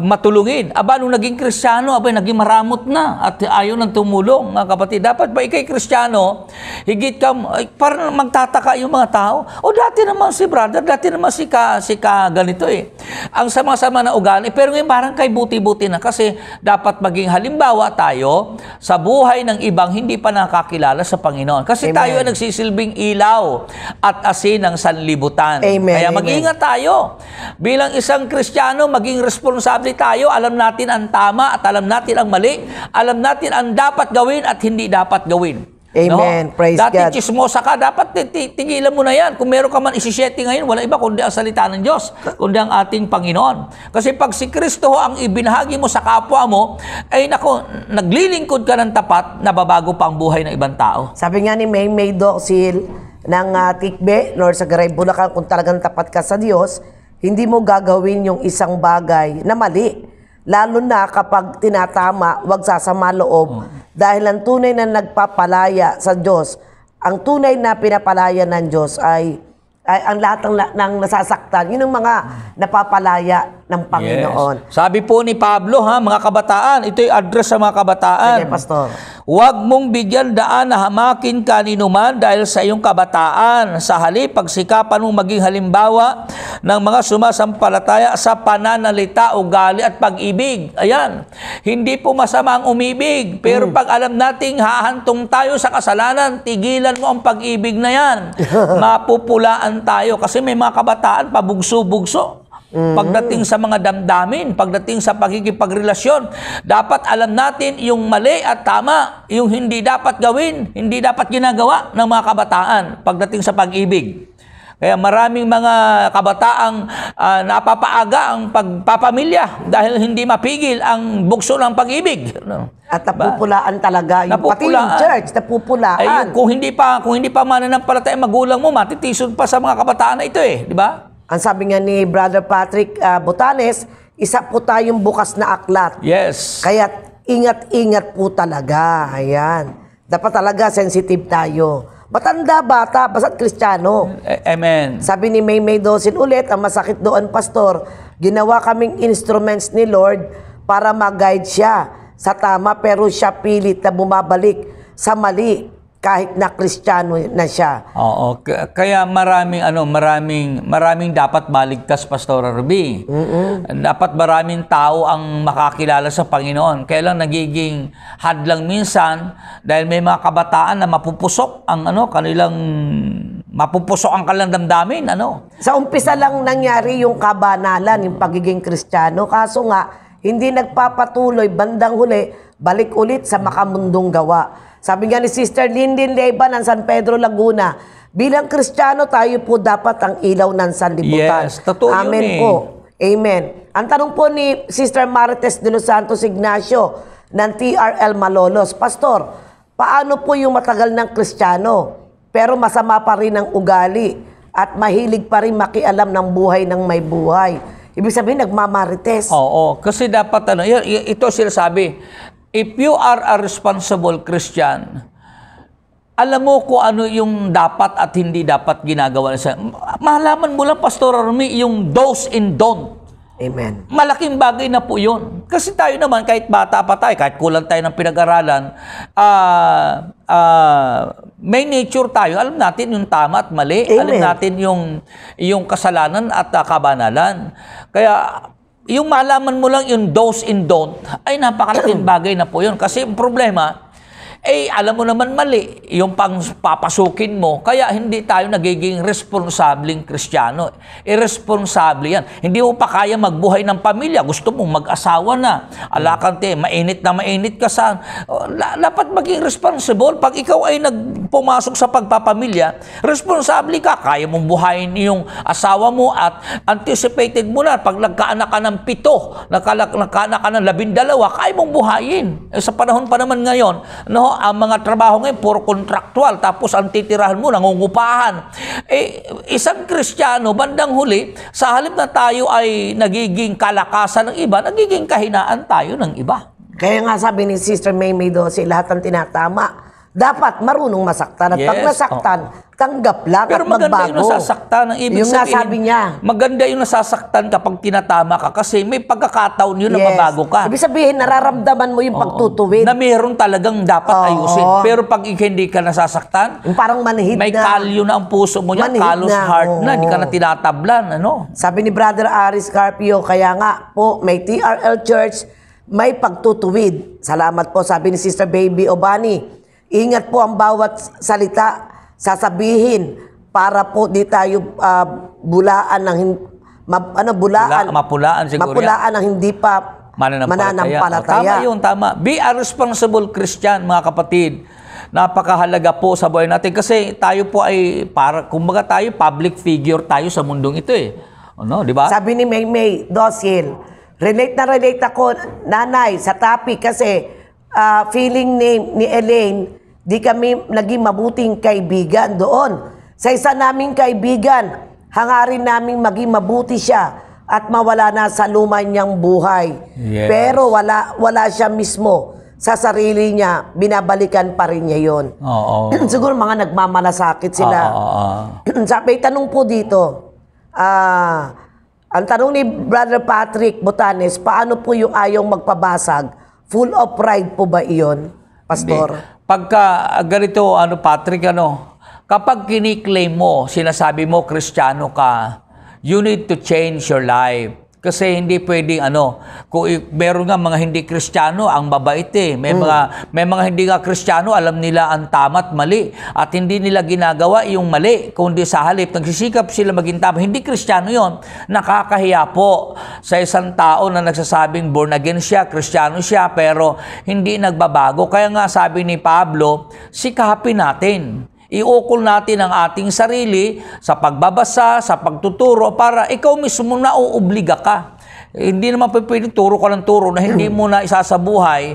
matulungin. Aba, nung naging kristyano, aba, naging maramot na at ayaw ng tumulong, mga kapatid. Dapat ba ikay kristyano, higit ka, ay, parang magtataka yung mga tao. O dati naman si brother, dati naman si ka, si ka ganito eh. Ang sama-sama na ugali, pero ngayon parang kay buti-buti na kasi dapat maging halimbawa tayo sa buhay ng ibang hindi pa nakakilala sa Panginoon. Kasi Amen. tayo ay nagsisilbing ilaw at asin ng sanlibutan. Amen. Kaya mag-ingat tayo. Bilang isang kristyano, maging responsible responsable tayo. Alam natin ang tama at alam natin ang mali. Alam natin ang dapat gawin at hindi dapat gawin. Amen. No? Praise Dati God. Dati chismosa ka, dapat tigilan mo na yan. Kung meron ka man isisyete ngayon, wala iba kundi ang salita ng Diyos, kundi ang ating Panginoon. Kasi pag si Kristo ang ibinahagi mo sa kapwa mo, ay nako, naglilingkod ka ng tapat, nababago pa ang buhay ng ibang tao. Sabi nga ni May May Doxil ng uh, Tikbe, North Sagaray, Bulacan, kung talagang tapat ka sa Diyos, hindi mo gagawin yung isang bagay na mali. Lalo na kapag tinatama, wag sasama loob. Mm. Dahil ang tunay na nagpapalaya sa Diyos, ang tunay na pinapalaya ng Diyos ay, ay ang lahat ng, ng nasasaktan. Yun ang mga napapalaya ng Panginoon. Yes. Sabi po ni Pablo, ha, mga kabataan, ito'y address sa mga kabataan. Sige, Pastor. Huwag mong bigyan daan na hamakin kaninuman dahil sa iyong kabataan. Sa halip, pagsikapan mong maging halimbawa ng mga sumasampalataya sa pananalita, ugali at pag-ibig. Ayan, hindi po masama ang umibig. Pero mm. pag alam nating hahantong tayo sa kasalanan, tigilan mo ang pag-ibig na yan. <laughs> Mapupulaan tayo kasi may mga kabataan pabugso-bugso. Mm. Pagdating sa mga damdamin, pagdating sa pagkikipagrelasyon, dapat alam natin yung mali at tama, yung hindi dapat gawin, hindi dapat ginagawa ng mga kabataan pagdating sa pag-ibig. Kaya maraming mga kabataang uh, napapaaga ang pagpapamilya dahil hindi mapigil ang bukso ng pag-ibig. No? At diba? napupulaan ba? talaga yung napupulaan. pati yung church, napupulaan. Ay, kung hindi pa kung hindi pa mananampalataya magulang mo, matitisun pa sa mga kabataan na ito eh, di ba? Ang sabi nga ni Brother Patrick uh, ah, Botanes, isa po tayong bukas na aklat. Yes. Kaya ingat-ingat po talaga. Ayan. Dapat talaga sensitive tayo. Matanda, bata, basta't kristyano. Amen. Sabi ni Maymay Dosin ulit, ang masakit doon, Pastor, ginawa kaming instruments ni Lord para mag-guide siya sa tama pero siya pilit na bumabalik sa mali kahit na Kristiyano na siya. Oo, kaya maraming ano, maraming maraming dapat maligtas Pastor Ruby. mm Dapat maraming tao ang makakilala sa Panginoon. Kaya lang nagiging hadlang minsan dahil may mga kabataan na mapupusok ang ano kanilang mapupusok ang kanilang damdamin ano. Sa umpisa lang nangyari yung kabanalan, yung pagiging Kristiyano. Kaso nga hindi nagpapatuloy bandang huli balik ulit sa makamundong gawa. Sabi nga ni Sister Lindin Leban ng San Pedro, Laguna, bilang Kristiyano tayo po dapat ang ilaw ng sanlibutan. Yes, totoo Amen yun eh. po. Amen. Ang tanong po ni Sister Marites de los Santos Ignacio ng TRL Malolos, Pastor, paano po yung matagal ng Kristiyano pero masama pa rin ang ugali at mahilig pa rin makialam ng buhay ng may buhay? Ibig sabihin, nagmamarites. Oo, Oo, kasi dapat ano, ito sila sabi, If you are a responsible Christian, alam mo kung ano yung dapat at hindi dapat ginagawa sa malaman mo lang Pastor Armi yung do's and don't Amen. Malaking bagay na po yun. Kasi tayo naman, kahit bata pa tayo, kahit kulang tayo ng pinag-aralan, uh, uh, may nature tayo. Alam natin yung tama at mali. Amen. Alam natin yung, yung kasalanan at uh, kabanalan. Kaya yung malaman mo lang yung dose and don't, ay napakalaking <clears throat> bagay na po yun. Kasi yung problema, eh alam mo naman mali yung pang papasukin mo. Kaya hindi tayo nagiging responsabling kristyano. irresponsible yan. Hindi mo pa kaya magbuhay ng pamilya. Gusto mo mag-asawa na. Alakante, mainit na mainit ka sa... Oh, dapat maging responsible. Pag ikaw ay nagpumasok sa pagpapamilya, responsable ka. Kaya mong buhayin yung asawa mo at anticipated mo na pag nagkaanak ka ng pito, nagkaanak ka ng labindalawa, kaya mong buhayin. Eh, sa panahon pa naman ngayon, no, ang mga trabaho ngayon puro contractual, tapos ang titirahan mo, nangungupahan. Eh, isang Kristiyano, bandang huli, sa halip na tayo ay nagiging kalakasan ng iba, nagiging kahinaan tayo ng iba. Kaya nga sabi ni Sister Maymay Dose, lahat ng tinatama, dapat marunong masaktan. At yes. pag nasaktan, oh. tanggap lang Pero at magbago. Pero maganda yung nasasaktan. Ang ibig yung sabihin, nasabi niya. Maganda yung nasasaktan kapag tinatama ka kasi may pagkakataon yun yes. na mabago ka. Ibig sabihin, nararamdaman mo yung oh. pagtutuwid. Na meron talagang dapat oh. ayusin. Pero pag hindi ka nasasaktan, yung parang manhid may na. May kalyo na ang puso mo niya, callous heart oh. na, hindi ka na tinatablan. Ano? Sabi ni Brother Aris Carpio, kaya nga po, may TRL Church, may pagtutuwid. Salamat po, sabi ni Sister Baby Obani. Ingat po ang bawat salita sasabihin para po di tayo uh, bulaan ng ma, ano bulaan Bula, mapulaan siguro mapulaan ng hindi pa oh, mananampalataya. Tama 'yun, tama. Be a responsible Christian, mga kapatid. Napakahalaga po sa buhay natin kasi tayo po ay para kumbaga tayo public figure tayo sa mundong ito eh. Ano, di ba? Sabi ni Maymay Dosil, relate na relate ako nanay sa topic kasi uh, feeling ni, ni Elaine Di kami naging mabuting kaibigan doon. Sa isa naming kaibigan, hangarin naming maging mabuti siya at mawala na sa luma niyang buhay. Yes. Pero wala, wala siya mismo sa sarili niya, binabalikan pa rin niya yon. Oo. <clears throat> Siguro mga nagmamalasakit sila. Oo. <clears throat> Sabi, tanong po dito, ah, uh, ang tanong ni Brother Patrick Butanes, paano po yung ayong magpabasag? Full of pride po ba iyon? Pastor. Hindi. Pagka ganito, ano, Patrick, ano, kapag kiniklaim mo, sinasabi mo, Kristiyano ka, you need to change your life. Kasi hindi pwedeng ano, kung meron nga mga hindi Kristiyano ang mabait eh. May mm. may mga hindi nga Kristiyano, alam nila ang tama at mali at hindi nila ginagawa yung mali kundi sa halip nagsisikap sila maging tama. Hindi Kristiyano 'yon. Nakakahiya po sa isang tao na nagsasabing born again siya, Kristiyano siya pero hindi nagbabago. Kaya nga sabi ni Pablo, sikapin natin iukol natin ang ating sarili sa pagbabasa, sa pagtuturo para ikaw mismo na uobliga ka hindi naman pwedeng turo ka ng turo na hindi mo na isasabuhay.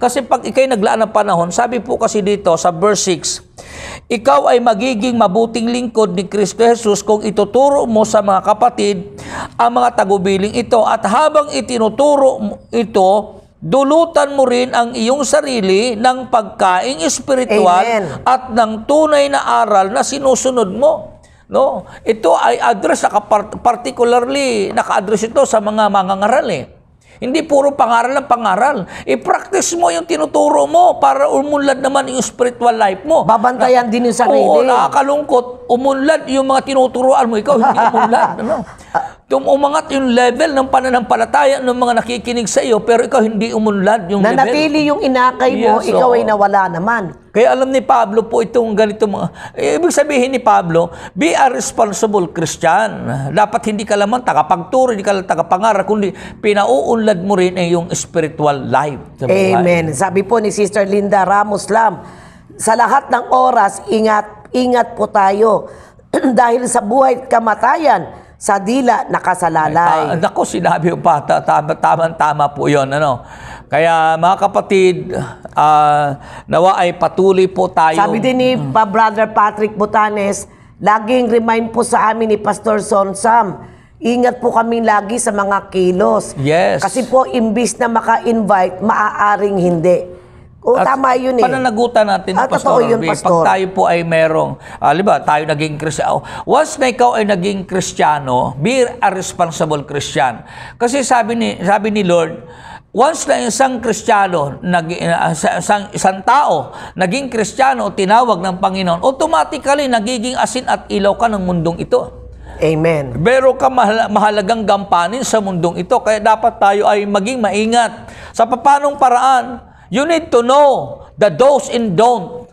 Kasi pag ikay naglaan ng panahon, sabi po kasi dito sa verse 6, Ikaw ay magiging mabuting lingkod ni Kristo Jesus kung ituturo mo sa mga kapatid ang mga tagubiling ito at habang itinuturo ito, dulutan mo rin ang iyong sarili ng pagkaing espiritual Amen. at ng tunay na aral na sinusunod mo. No? Ito ay address, naka particularly, naka-address ito sa mga mangangaral eh. Hindi puro pangaral lang pangaral. I-practice mo yung tinuturo mo para umunlad naman yung spiritual life mo. Babantayan na, din yung sarili. Oo, nakakalungkot. Umunlad yung mga tinuturoan mo. Ikaw hindi umunlad. ano? <laughs> Tumumangat yung level ng pananampalataya ng mga nakikinig sa iyo pero ikaw hindi umunlad yung Nanatili level. Nanatili yung inakay mo, yes, ikaw so, ay nawala naman. Kaya alam ni Pablo po itong ganito mga, eh, ibig sabihin ni Pablo, be a responsible Christian. Dapat hindi ka lamang tagapagturo, hindi ka lang tagapangarap, kundi pinauunlad mo rin ang iyong spiritual life. Sa Amen. Sabi po ni Sister Linda Ramos Lam, sa lahat ng oras, ingat, ingat po tayo. <clears throat> Dahil sa buhay kamatayan, sa dila nakasalalay. Ay, ah, ta- naku, sinabi yung pa, tama, tama, tama po yon Ano? Kaya mga kapatid, uh, nawa ay patuloy po tayo. Sabi din ni pa Brother Patrick Butanes, laging remind po sa amin ni Pastor Son Sam, ingat po kami lagi sa mga kilos. Yes. Kasi po, imbis na maka-invite, maaaring hindi. O At tama yun eh. Pananagutan natin, At ah, Pastor yun, Pastor. pag tayo po ay merong, uh, ah, liba, tayo naging Kristiyano. Once na ikaw ay naging Kristiyano, be a responsible Christian. Kasi sabi ni, sabi ni Lord, Once na isang Kristiyano, nag, ah, isang, isang tao, naging Kristiyano, tinawag ng Panginoon, automatically nagiging asin at ilaw ka ng mundong ito. Amen. Pero ka mahalagang gampanin sa mundong ito, kaya dapat tayo ay maging maingat. Sa papanong paraan, you need to know the do's and don't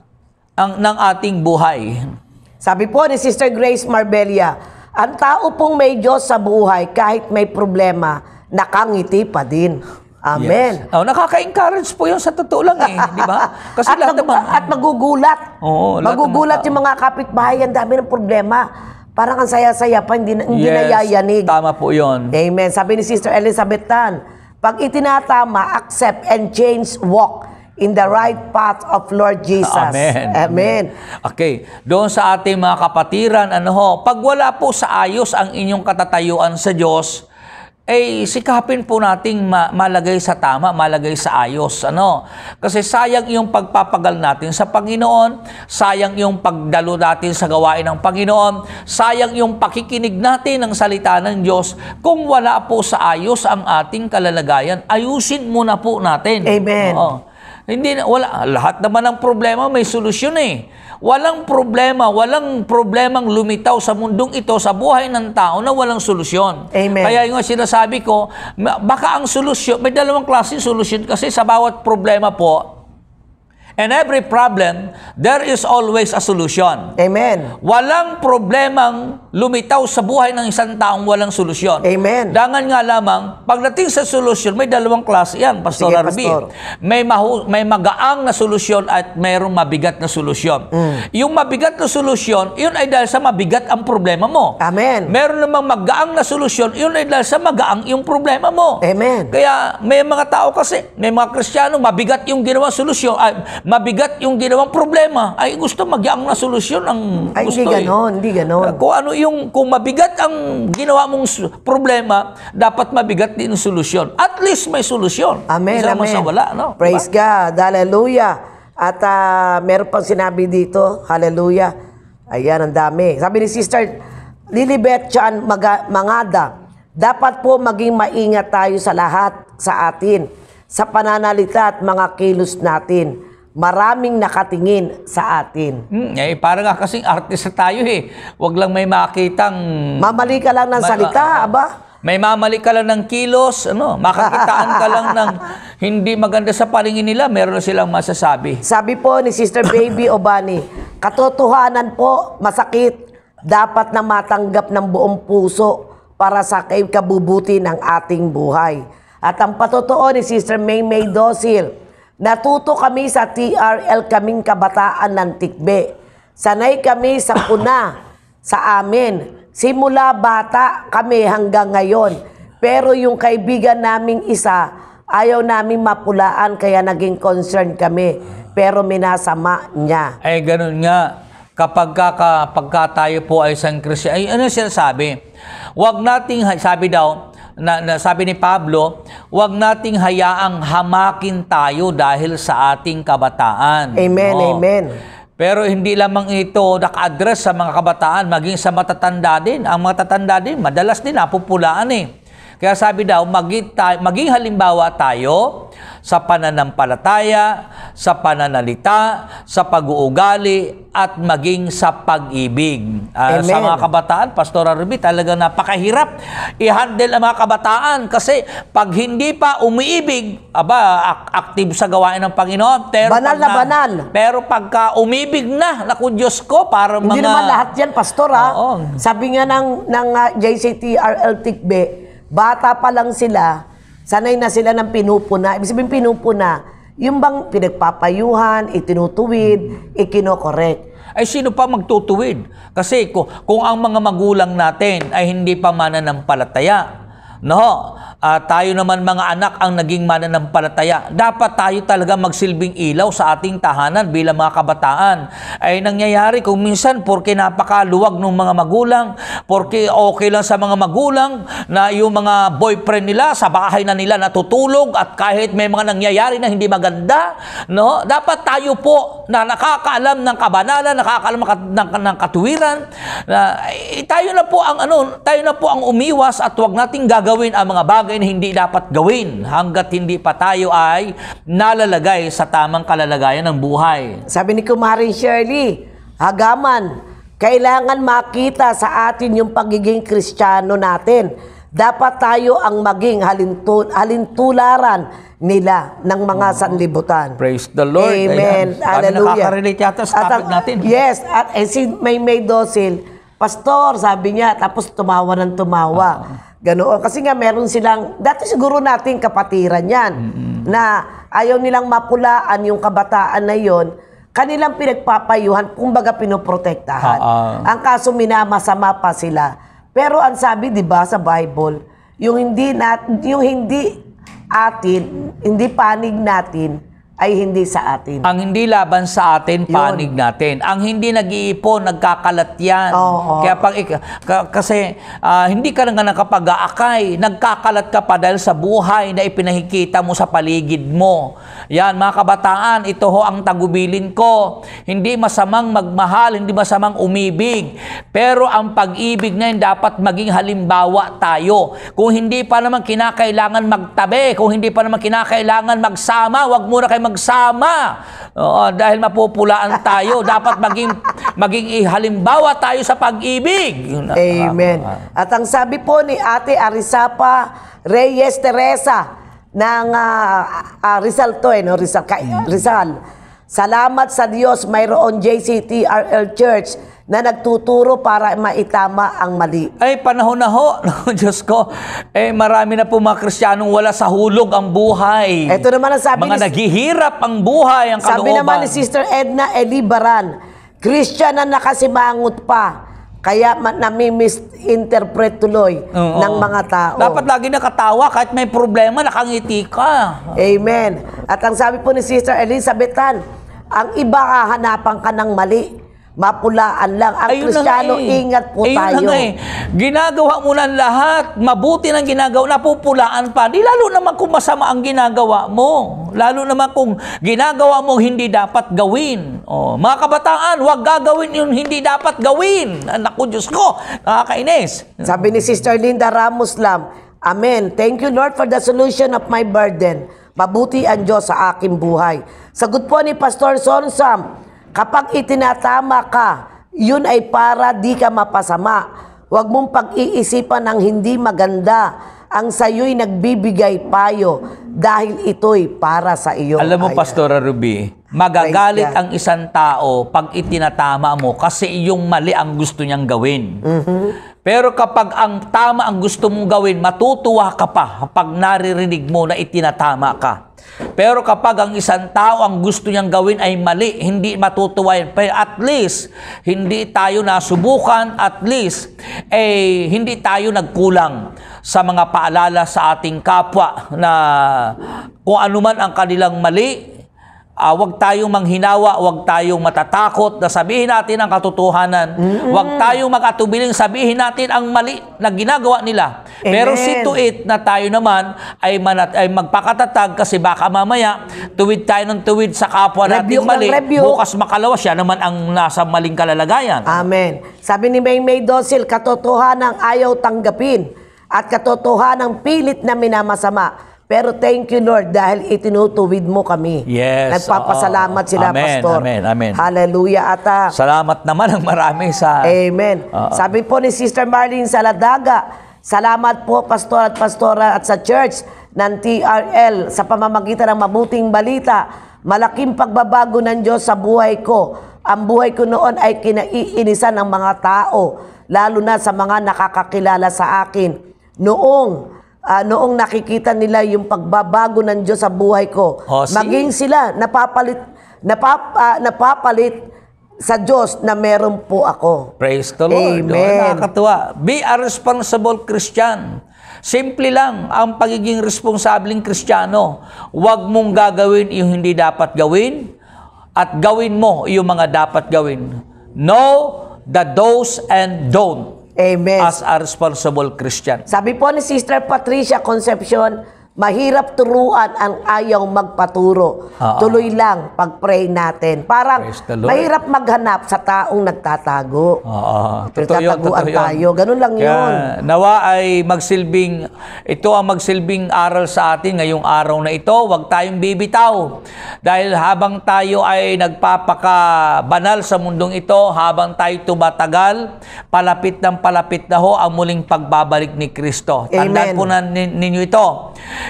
ang, ng ating buhay. Sabi po ni Sister Grace Marbella, ang tao pong may Diyos sa buhay kahit may problema, nakangiti pa din. Amen. Yes. Oh, nakaka-encourage po 'yon sa totoo lang eh, di ba? <laughs> Kasi at, lahat mag- at magugulat. Oo, magugulat yung mga kapitbahay, ang dami ng problema. Parang ang saya-saya pa, hindi, hindi yes, nayayanig. Tama po yon. Amen. Sabi ni Sister Elizabeth Tan, pag itinatama, accept and change walk in the right path of Lord Jesus. Amen. Amen. Okay. Doon sa ating mga kapatiran, ano ho, pag wala po sa ayos ang inyong katatayuan sa Diyos, ay eh, sikapin po nating ma- malagay sa tama, malagay sa ayos. Ano? Kasi sayang yung pagpapagal natin sa Panginoon, sayang yung pagdalo natin sa gawain ng Panginoon, sayang yung pakikinig natin ng salita ng Diyos kung wala po sa ayos ang ating kalalagayan. Ayusin muna po natin. Amen. Oo. Hindi wala lahat naman ng problema may solusyon eh. Walang problema, walang problemang lumitaw sa mundong ito, sa buhay ng tao na walang solusyon. Amen. Kaya yung sinasabi ko, baka ang solusyon, may dalawang klase solusyon kasi sa bawat problema po, And every problem, there is always a solution. Amen. Walang problemang lumitaw sa buhay ng isang taong walang solusyon. Amen. Dangan nga lamang, pagdating sa solusyon, may dalawang klase yan, Pastor Sige, Arby. Pastor. May, mahu- may magaang na solusyon at mayroong mabigat na solusyon. Mm. Yung mabigat na solusyon, yun ay dahil sa mabigat ang problema mo. Amen. Meron namang magaang na solusyon, yun ay dahil sa magaang yung problema mo. Amen. Kaya may mga tao kasi, may mga Kristiyano, mabigat yung ginawa solusyon, ay, mabigat yung ginawang problema, ay gusto magyaang na solusyon ang ay, gusto. Ay, eh. hindi ganon, hindi eh. ganon. Kung ano yung, kung mabigat ang ginawa mong problema, dapat mabigat din ang solusyon. At least may solusyon. Amen, Isang amen. Masawala, no? Praise diba? God, hallelujah. At uh, meron pang sinabi dito, hallelujah. Ayan, ang dami. Sabi ni Sister Lilibet Chan Mangada, dapat po maging maingat tayo sa lahat sa atin, sa pananalita at mga kilos natin maraming nakatingin sa atin. Hmm, eh, para nga kasing artista tayo eh. Huwag lang may makitang... Mamali ka lang ng may, salita, ma- aba. May mamali ka lang ng kilos, ano, makakitaan ka lang ng hindi maganda sa paningin nila, meron silang masasabi. Sabi po ni Sister Baby Obani, katotohanan po, masakit, dapat na matanggap ng buong puso para sa kabubuti ng ating buhay. At ang patotoo ni Sister Maymay Dosil, Natuto kami sa TRL kaming kabataan ng Tikbe. Sanay kami sa kuna <coughs> sa amin. Simula bata kami hanggang ngayon. Pero yung kaibigan naming isa, ayaw namin mapulaan kaya naging concern kami. Pero minasama niya. Ay ganun nga. Kapag ka, kapag tayo po ay isang Christian, ay ano siya sabi? Huwag nating, sabi daw, na, na sabi ni Pablo, huwag nating hayaang hamakin tayo dahil sa ating kabataan. Amen, no? amen. Pero hindi lamang ito naka-address sa mga kabataan, maging sa matatanda din. Ang matatanda din, madalas din napupulaan eh. Kaya sabi daw, maging, maging halimbawa tayo sa pananampalataya, sa pananalita, sa pag-uugali, at maging sa pag-ibig. Uh, sa mga kabataan, Pastor Arby, talaga napakahirap i-handle ang mga kabataan kasi pag hindi pa umiibig, aba, active sa gawain ng Panginoon. Pero banal na, na banal. Pero pagka umibig na, naku Diyos ko, para mga... Hindi naman lahat yan, Pastor, ha? Oo. Sabi nga ng, ng uh, ah, JCTRL TICBE, Bata pa lang sila, sanay na sila ng pinupuna. Ibig sabihin pinupuna, yung bang pinagpapayuhan, itinutuwid, ikinokorek. Ay sino pa magtutuwid? Kasi kung, kung ang mga magulang natin ay hindi pa mananampalataya, no, uh, tayo naman mga anak ang naging mananampalataya. Dapat tayo talaga magsilbing ilaw sa ating tahanan bilang mga kabataan. Ay nangyayari kung minsan porke napakaluwag ng mga magulang, porke okay lang sa mga magulang na yung mga boyfriend nila sa bahay na nila natutulog at kahit may mga nangyayari na hindi maganda, no? Dapat tayo po na nakakaalam ng kabanalan, nakakaalam ng, ng katuwiran, na eh, tayo na po ang ano, tayo na po ang umiwas at wag nating gagawin ang mga bagay bagay na hindi dapat gawin hanggat hindi pa tayo ay nalalagay sa tamang kalalagayan ng buhay. Sabi ni Kumarin Shirley, hagaman, kailangan makita sa atin yung pagiging kristyano natin. Dapat tayo ang maging halintul halintularan nila ng mga oh, sanlibutan. Praise the Lord. Amen. Hallelujah. Sabi yata sa topic natin. Yes. At eh, si May May Dosil, Pastor, sabi niya, tapos tumawa ng tumawa. Uh-huh. Ganoon. Kasi nga meron silang, dati siguro natin kapatiran yan, mm-hmm. na ayaw nilang mapulaan yung kabataan na yon kanilang pinagpapayuhan, kumbaga pinoprotektahan. Uh-uh. Ang kaso minamasama pa sila. Pero ang sabi 'di ba sa Bible, yung hindi nat yung hindi atin, hindi panig natin ay hindi sa atin. Ang hindi laban sa atin, panig natin. Ang hindi nag-iipon, nagkakalat yan. Oo, oo. Kaya pag, kasi uh, hindi ka lang nakapag-aakay, nagkakalat ka pa dahil sa buhay na ipinahikita mo sa paligid mo. Yan, mga kabataan, ito ho ang tagubilin ko. Hindi masamang magmahal, hindi masamang umibig. Pero ang pag-ibig na dapat maging halimbawa tayo. Kung hindi pa naman kinakailangan magtabi, kung hindi pa naman kinakailangan magsama, wag muna kayo mag magsama. Oo, dahil mapupulaan tayo, <laughs> dapat maging maging halimbawa tayo sa pag-ibig. Amen. At ang sabi po ni Ate Arisapa Reyes Teresa ng uh, uh, Rizal to eh, no? Rizal, Rizal. Salamat sa Diyos, mayroon JCTRL Church na nagtuturo para maitama ang mali. Ay, panahon na ho, <laughs> Diyos ko, eh, marami na po mga Kristiyanong wala sa hulog ang buhay. Ito naman ang sabi Mga ni, naghihirap ang buhay, ang kalooban. Sabi naman ni Sister Edna Elibaran, Christian na nakasimangot pa. Kaya nami-misinterpret tuloy Oo. ng mga tao. Dapat lagi nakatawa kahit may problema, nakangiti ka. Amen. At ang sabi po ni Sister Elizabethan, ang iba hahanapan ka ng mali mapulaan lang. Ang Ayun Kristiyano, eh. ingat po Ayun tayo. Lang eh. Ginagawa mo ng lahat, mabuti ng ginagawa, napupulaan pa. Di lalo naman kung masama ang ginagawa mo. Lalo naman kung ginagawa mo hindi dapat gawin. Oh, mga kabataan, huwag gagawin yung hindi dapat gawin. Ah, naku, Diyos ko, nakakainis. Sabi ni Sister Linda Ramos Lam, Amen. Thank you Lord for the solution of my burden. Mabuti ang Diyos sa aking buhay. Sagot po ni Pastor Sonsam, Kapag itinatama ka, yun ay para di ka mapasama. Huwag mong pag-iisipan ang hindi maganda. Ang sayo'y nagbibigay payo dahil ito'y para sa iyo. Alam mo, Pastora Ruby, magagalit ang isang tao pag itinatama mo kasi yung mali ang gusto niyang gawin. Mm-hmm. Pero kapag ang tama ang gusto mong gawin, matutuwa ka pa kapag naririnig mo na itinatama ka. Pero kapag ang isang tao ang gusto niyang gawin ay mali, hindi matutuwa yan. Pero at least, hindi tayo nasubukan, at least, eh, hindi tayo nagkulang sa mga paalala sa ating kapwa na kung anuman ang kanilang mali, Uh, ah, wag tayong manghinawa, wag tayong matatakot na sabihin natin ang katotohanan. Mm-hmm. Wag tayong mag sabihin natin ang mali na ginagawa nila. Amen. Pero si tuit na tayo naman ay, manat- ay magpakatatag kasi baka mamaya tuwid tayo ng tuwid sa kapwa natin mali. Review. Bukas makalawas siya naman ang nasa maling kalalagayan. Amen. Sabi ni May May Dosil, katotohanan ang ayaw tanggapin at katotohanan ang pilit na minamasama. Pero thank you, Lord, dahil itinutuwid mo kami. Yes. Nagpapasalamat sila, amen, Pastor. Amen, amen. Hallelujah, ata. Ah, salamat naman ang marami sa... Amen. Uh-oh. Sabi po ni Sister Marlene Saladaga, salamat po, Pastor at Pastora at sa church ng TRL sa pamamagitan ng mabuting balita. Malaking pagbabago ng Diyos sa buhay ko. Ang buhay ko noon ay kinaiinisan ng mga tao, lalo na sa mga nakakakilala sa akin. Noong uh, noong nakikita nila yung pagbabago ng Diyos sa buhay ko, oh, maging sila napapalit napap, uh, napapalit sa Diyos na meron po ako. Praise the Lord. Oh, Amen. Oh, nakakatuwa. Be a responsible Christian. Simple lang ang pagiging responsabling Kristiyano. Huwag mong gagawin yung hindi dapat gawin at gawin mo yung mga dapat gawin. Know the do's and don'ts. Amen. as a responsible Christian. Sabi po ni Sister Patricia Concepcion, Mahirap turuan ang ayaw magpaturo. Uh-huh. Tuloy lang pag-pray natin. Parang mahirap maghanap sa taong nagtatago. Uh-huh. Pero totoo tataguan tayo. Ganun lang Kaya, yun. Nawa ay magsilbing, ito ang magsilbing aral sa atin ngayong araw na ito. Huwag tayong bibitaw. Dahil habang tayo ay nagpapakabanal sa mundong ito, habang tayo tumatagal, palapit ng palapit na ho ang muling pagbabalik ni Kristo. Tandaan po na ninyo ito.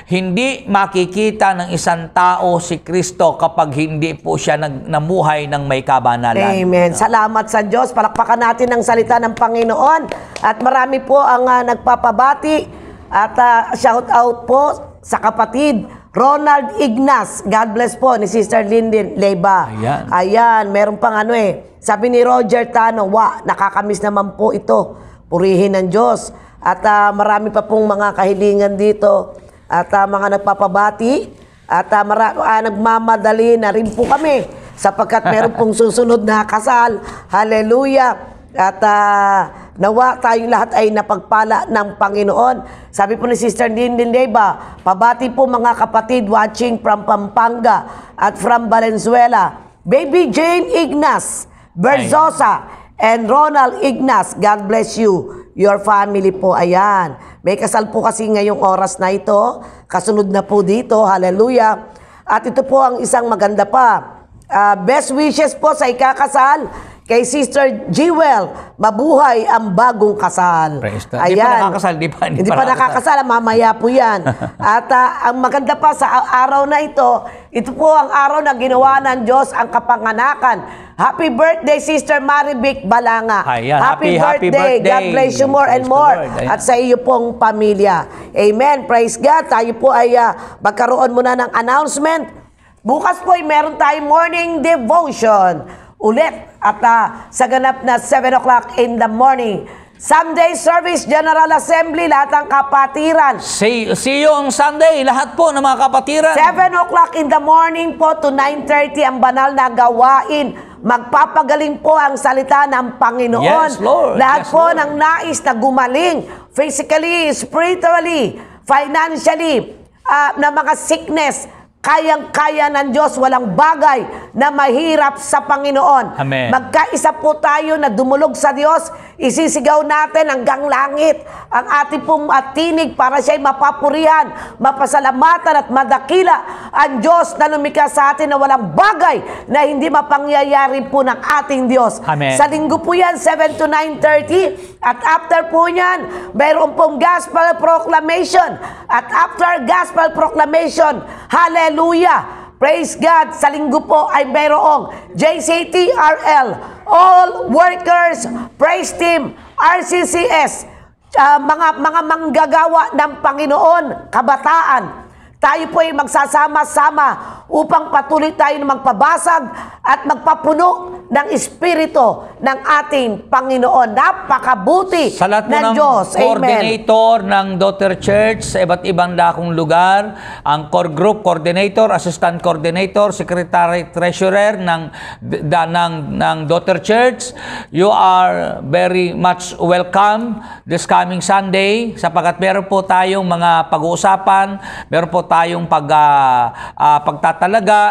Hindi makikita ng isang tao si Kristo kapag hindi po siya nag, namuhay ng may kabanalan. Amen. Ah. Salamat sa Diyos. Palakpakan natin ang salita ng Panginoon. At marami po ang uh, nagpapabati. At uh, shout out po sa kapatid Ronald Ignas. God bless po ni Sister Linden Leba. Ayan. Ayan, meron pang ano eh. Sabi ni Roger Tano, wa, nakakamiss naman po ito. Purihin ng Diyos. At uh, marami pa pong mga kahilingan dito at uh, mga nagpapabati at uh, mara- uh, nagmamadali na rin po kami sapagkat meron pong susunod na kasal. Hallelujah! At uh, nawa tayong lahat ay napagpala ng Panginoon. Sabi po ni Sister Dindin Deva, pabati po mga kapatid watching from Pampanga at from Valenzuela. Baby Jane Ignas Berzosa. Ay and Ronald Ignas. God bless you. Your family po, ayan. May kasal po kasi ngayong oras na ito. Kasunod na po dito, hallelujah. At ito po ang isang maganda pa. Uh, best wishes po sa ikakasal Kay Sister Jewel, mabuhay ang bagong kasal. Ayan. Hindi pa nakakasal, di pa? Hindi, pa, nakakasal, mamaya po yan. <laughs> At uh, ang maganda pa sa araw na ito, ito po ang araw na ginawa ng Diyos ang kapanganakan. Happy birthday, Sister Marivic Balanga. Ayan, happy, happy, birthday. happy birthday. God bless you more and more. At sa iyo pong pamilya. Amen. Praise God. Tayo po ay uh, magkaroon muna ng announcement. Bukas po ay meron tayong morning devotion ulit at uh, sa ganap na 7 o'clock in the morning. Sunday Service, General Assembly, lahat ng kapatiran. See, see you on Sunday, lahat po ng mga kapatiran. 7 o'clock in the morning po to 9.30 ang banal na gawain. Magpapagaling po ang salita ng Panginoon. Yes, Lord. Lahat yes, po Lord. ng nais na gumaling, physically, spiritually, financially, uh, ah, na mga sickness, kayang-kaya ng Diyos, walang bagay na mahirap sa Panginoon. Amen. Magkaisa po tayo na dumulog sa Diyos, isisigaw natin hanggang langit ang ating pong atinig para siya'y mapapurihan, mapasalamatan at madakila ang Diyos na lumika sa atin na walang bagay na hindi mapangyayari po ng ating Diyos. Amen. Sa linggo po yan, 7 to 9.30 at after po niyan, mayroon pong gospel proclamation at after gospel proclamation, Hallelujah! Praise God! Sa linggo po ay mayroong JCTRL, All Workers Praise Team, RCCS, uh, ah, mga mga manggagawa ng Panginoon, kabataan, tayo po ay magsasama-sama upang patuloy tayo na magpabasag at magpapuno ng Espiritu ng ating Panginoon. Napakabuti sa lahat ng, ng Diyos. coordinator ng daughter church sa iba't ibang lakong lugar, ang core group coordinator, assistant coordinator, secretary treasurer ng da, ng, ng daughter church, you are very much welcome this coming Sunday sapagkat meron po tayong mga pag-uusapan, meron po tayong pag, uh, uh, pagtatalaga,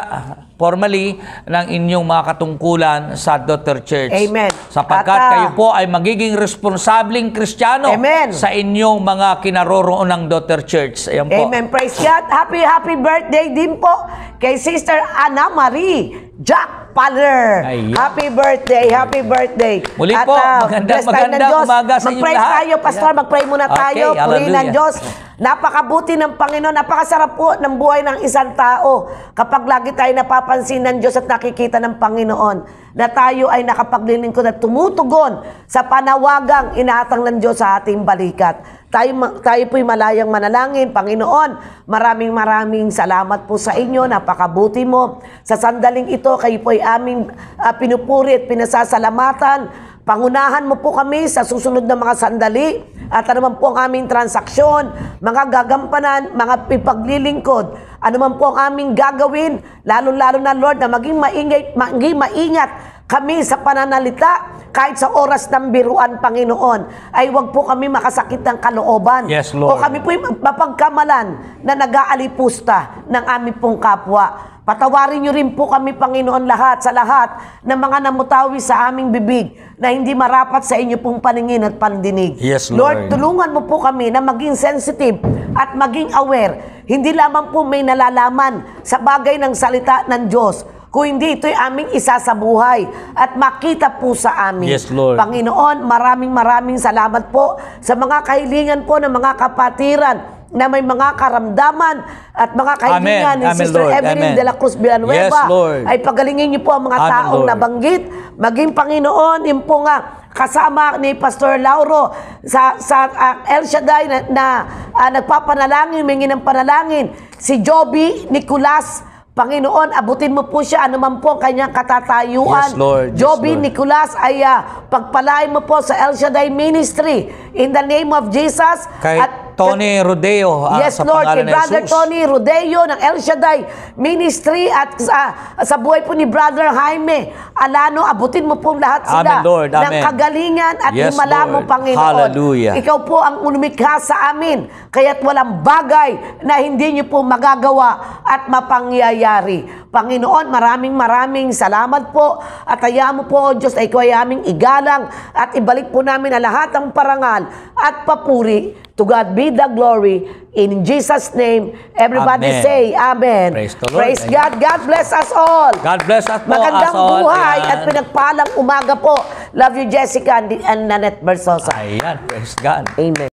formally ng inyong mga katungkulan sa Dr. Church. Amen. Sapagkat Kata. kayo po ay magiging responsabling Kristiyano Amen. sa inyong mga kinaroroon ng Dr. Church. Ayan po. Amen. Praise God. Happy, happy birthday din po kay Sister Anna Marie Jack Paller. Ayan. Happy birthday, happy birthday. Muli At, po, maganda, uh, maganda umaga sa inyo lahat. Mag-pray tayo, Pastor. Yeah. Mag-pray muna tayo. Okay, Puri ng Diyos. Napakabuti ng Panginoon. Napakasarap po ng buhay ng isang tao. Kapag lagi tayo napapagod napapansin ng Diyos at nakikita ng Panginoon na tayo ay nakapaglilingkod at tumutugon sa panawagang inaatang ng Diyos sa ating balikat. Tayo, tayo po'y malayang manalangin. Panginoon, maraming maraming salamat po sa inyo. Napakabuti mo. Sa sandaling ito, kayo po'y aming uh, pinupuri at pinasasalamatan Pangunahan mo po kami sa susunod na mga sandali at ano man po ang aming transaksyon, mga gagampanan, mga pipaglilingkod, ano man po ang aming gagawin, lalo-lalo na Lord na maging maingay, maging maingat kami sa pananalita kahit sa oras ng biruan, Panginoon, ay wag po kami makasakit ng kalooban. Yes, Lord. O kami po mapagkamalan na nag-aalipusta ng aming pong kapwa. Patawarin niyo rin po kami, Panginoon, lahat sa lahat ng mga namutawi sa aming bibig na hindi marapat sa inyo pong paningin at pandinig. Yes, Lord. Lord, tulungan mo po kami na maging sensitive at maging aware. Hindi lamang po may nalalaman sa bagay ng salita ng Diyos, kundi ito'y aming isa sa buhay at makita po sa amin. Yes, Lord. Panginoon, maraming maraming salamat po sa mga kahilingan po ng mga kapatiran na may mga karamdaman at mga kaibigan ni Amen, Sister Lord. Evelyn Amen. de la Cruz Villanueva yes, Lord. ay pagalingin niyo po ang mga Amen, taong Lord. nabanggit maging Panginoon yung po nga kasama ni Pastor Lauro sa, sa uh, El Shaddai na, na uh, nagpapanalangin, mingin ng panalangin si Joby Nicolas Panginoon, abutin mo po siya anuman po ang kanyang katatayuan. Yes, Lord. Yes, Joby Lord. Nicolas, ay uh, pagpalain mo po sa El Shaddai Ministry. In the name of Jesus. Kahit, at Tony Rodeo uh, yes, sa Lord, pangalan ni Brother Jesus. Tony Rodeo ng El Shaddai Ministry at uh, sa buhay po ni Brother Jaime Alano, abutin mo po lahat sila Amen, Lord. Amen. ng kagalingan at yes, himala Lord. mo, Panginoon. Hallelujah. Ikaw po ang lumikha sa amin, kaya't walang bagay na hindi niyo po magagawa at mapangyayari. Panginoon, maraming maraming salamat po at hayaan mo po, Diyos, ay ikaw aming igalang at ibalik po namin ang lahat ng parangal at papuri. To God be the glory. In Jesus' name, everybody amen. say Amen. Praise, the Lord. Praise God. God bless us all. God bless us all. Magandang buhay all. at pinagpalang umaga po. Love you, Jessica and Nanette Bersosa. Ayan. Praise God. Amen.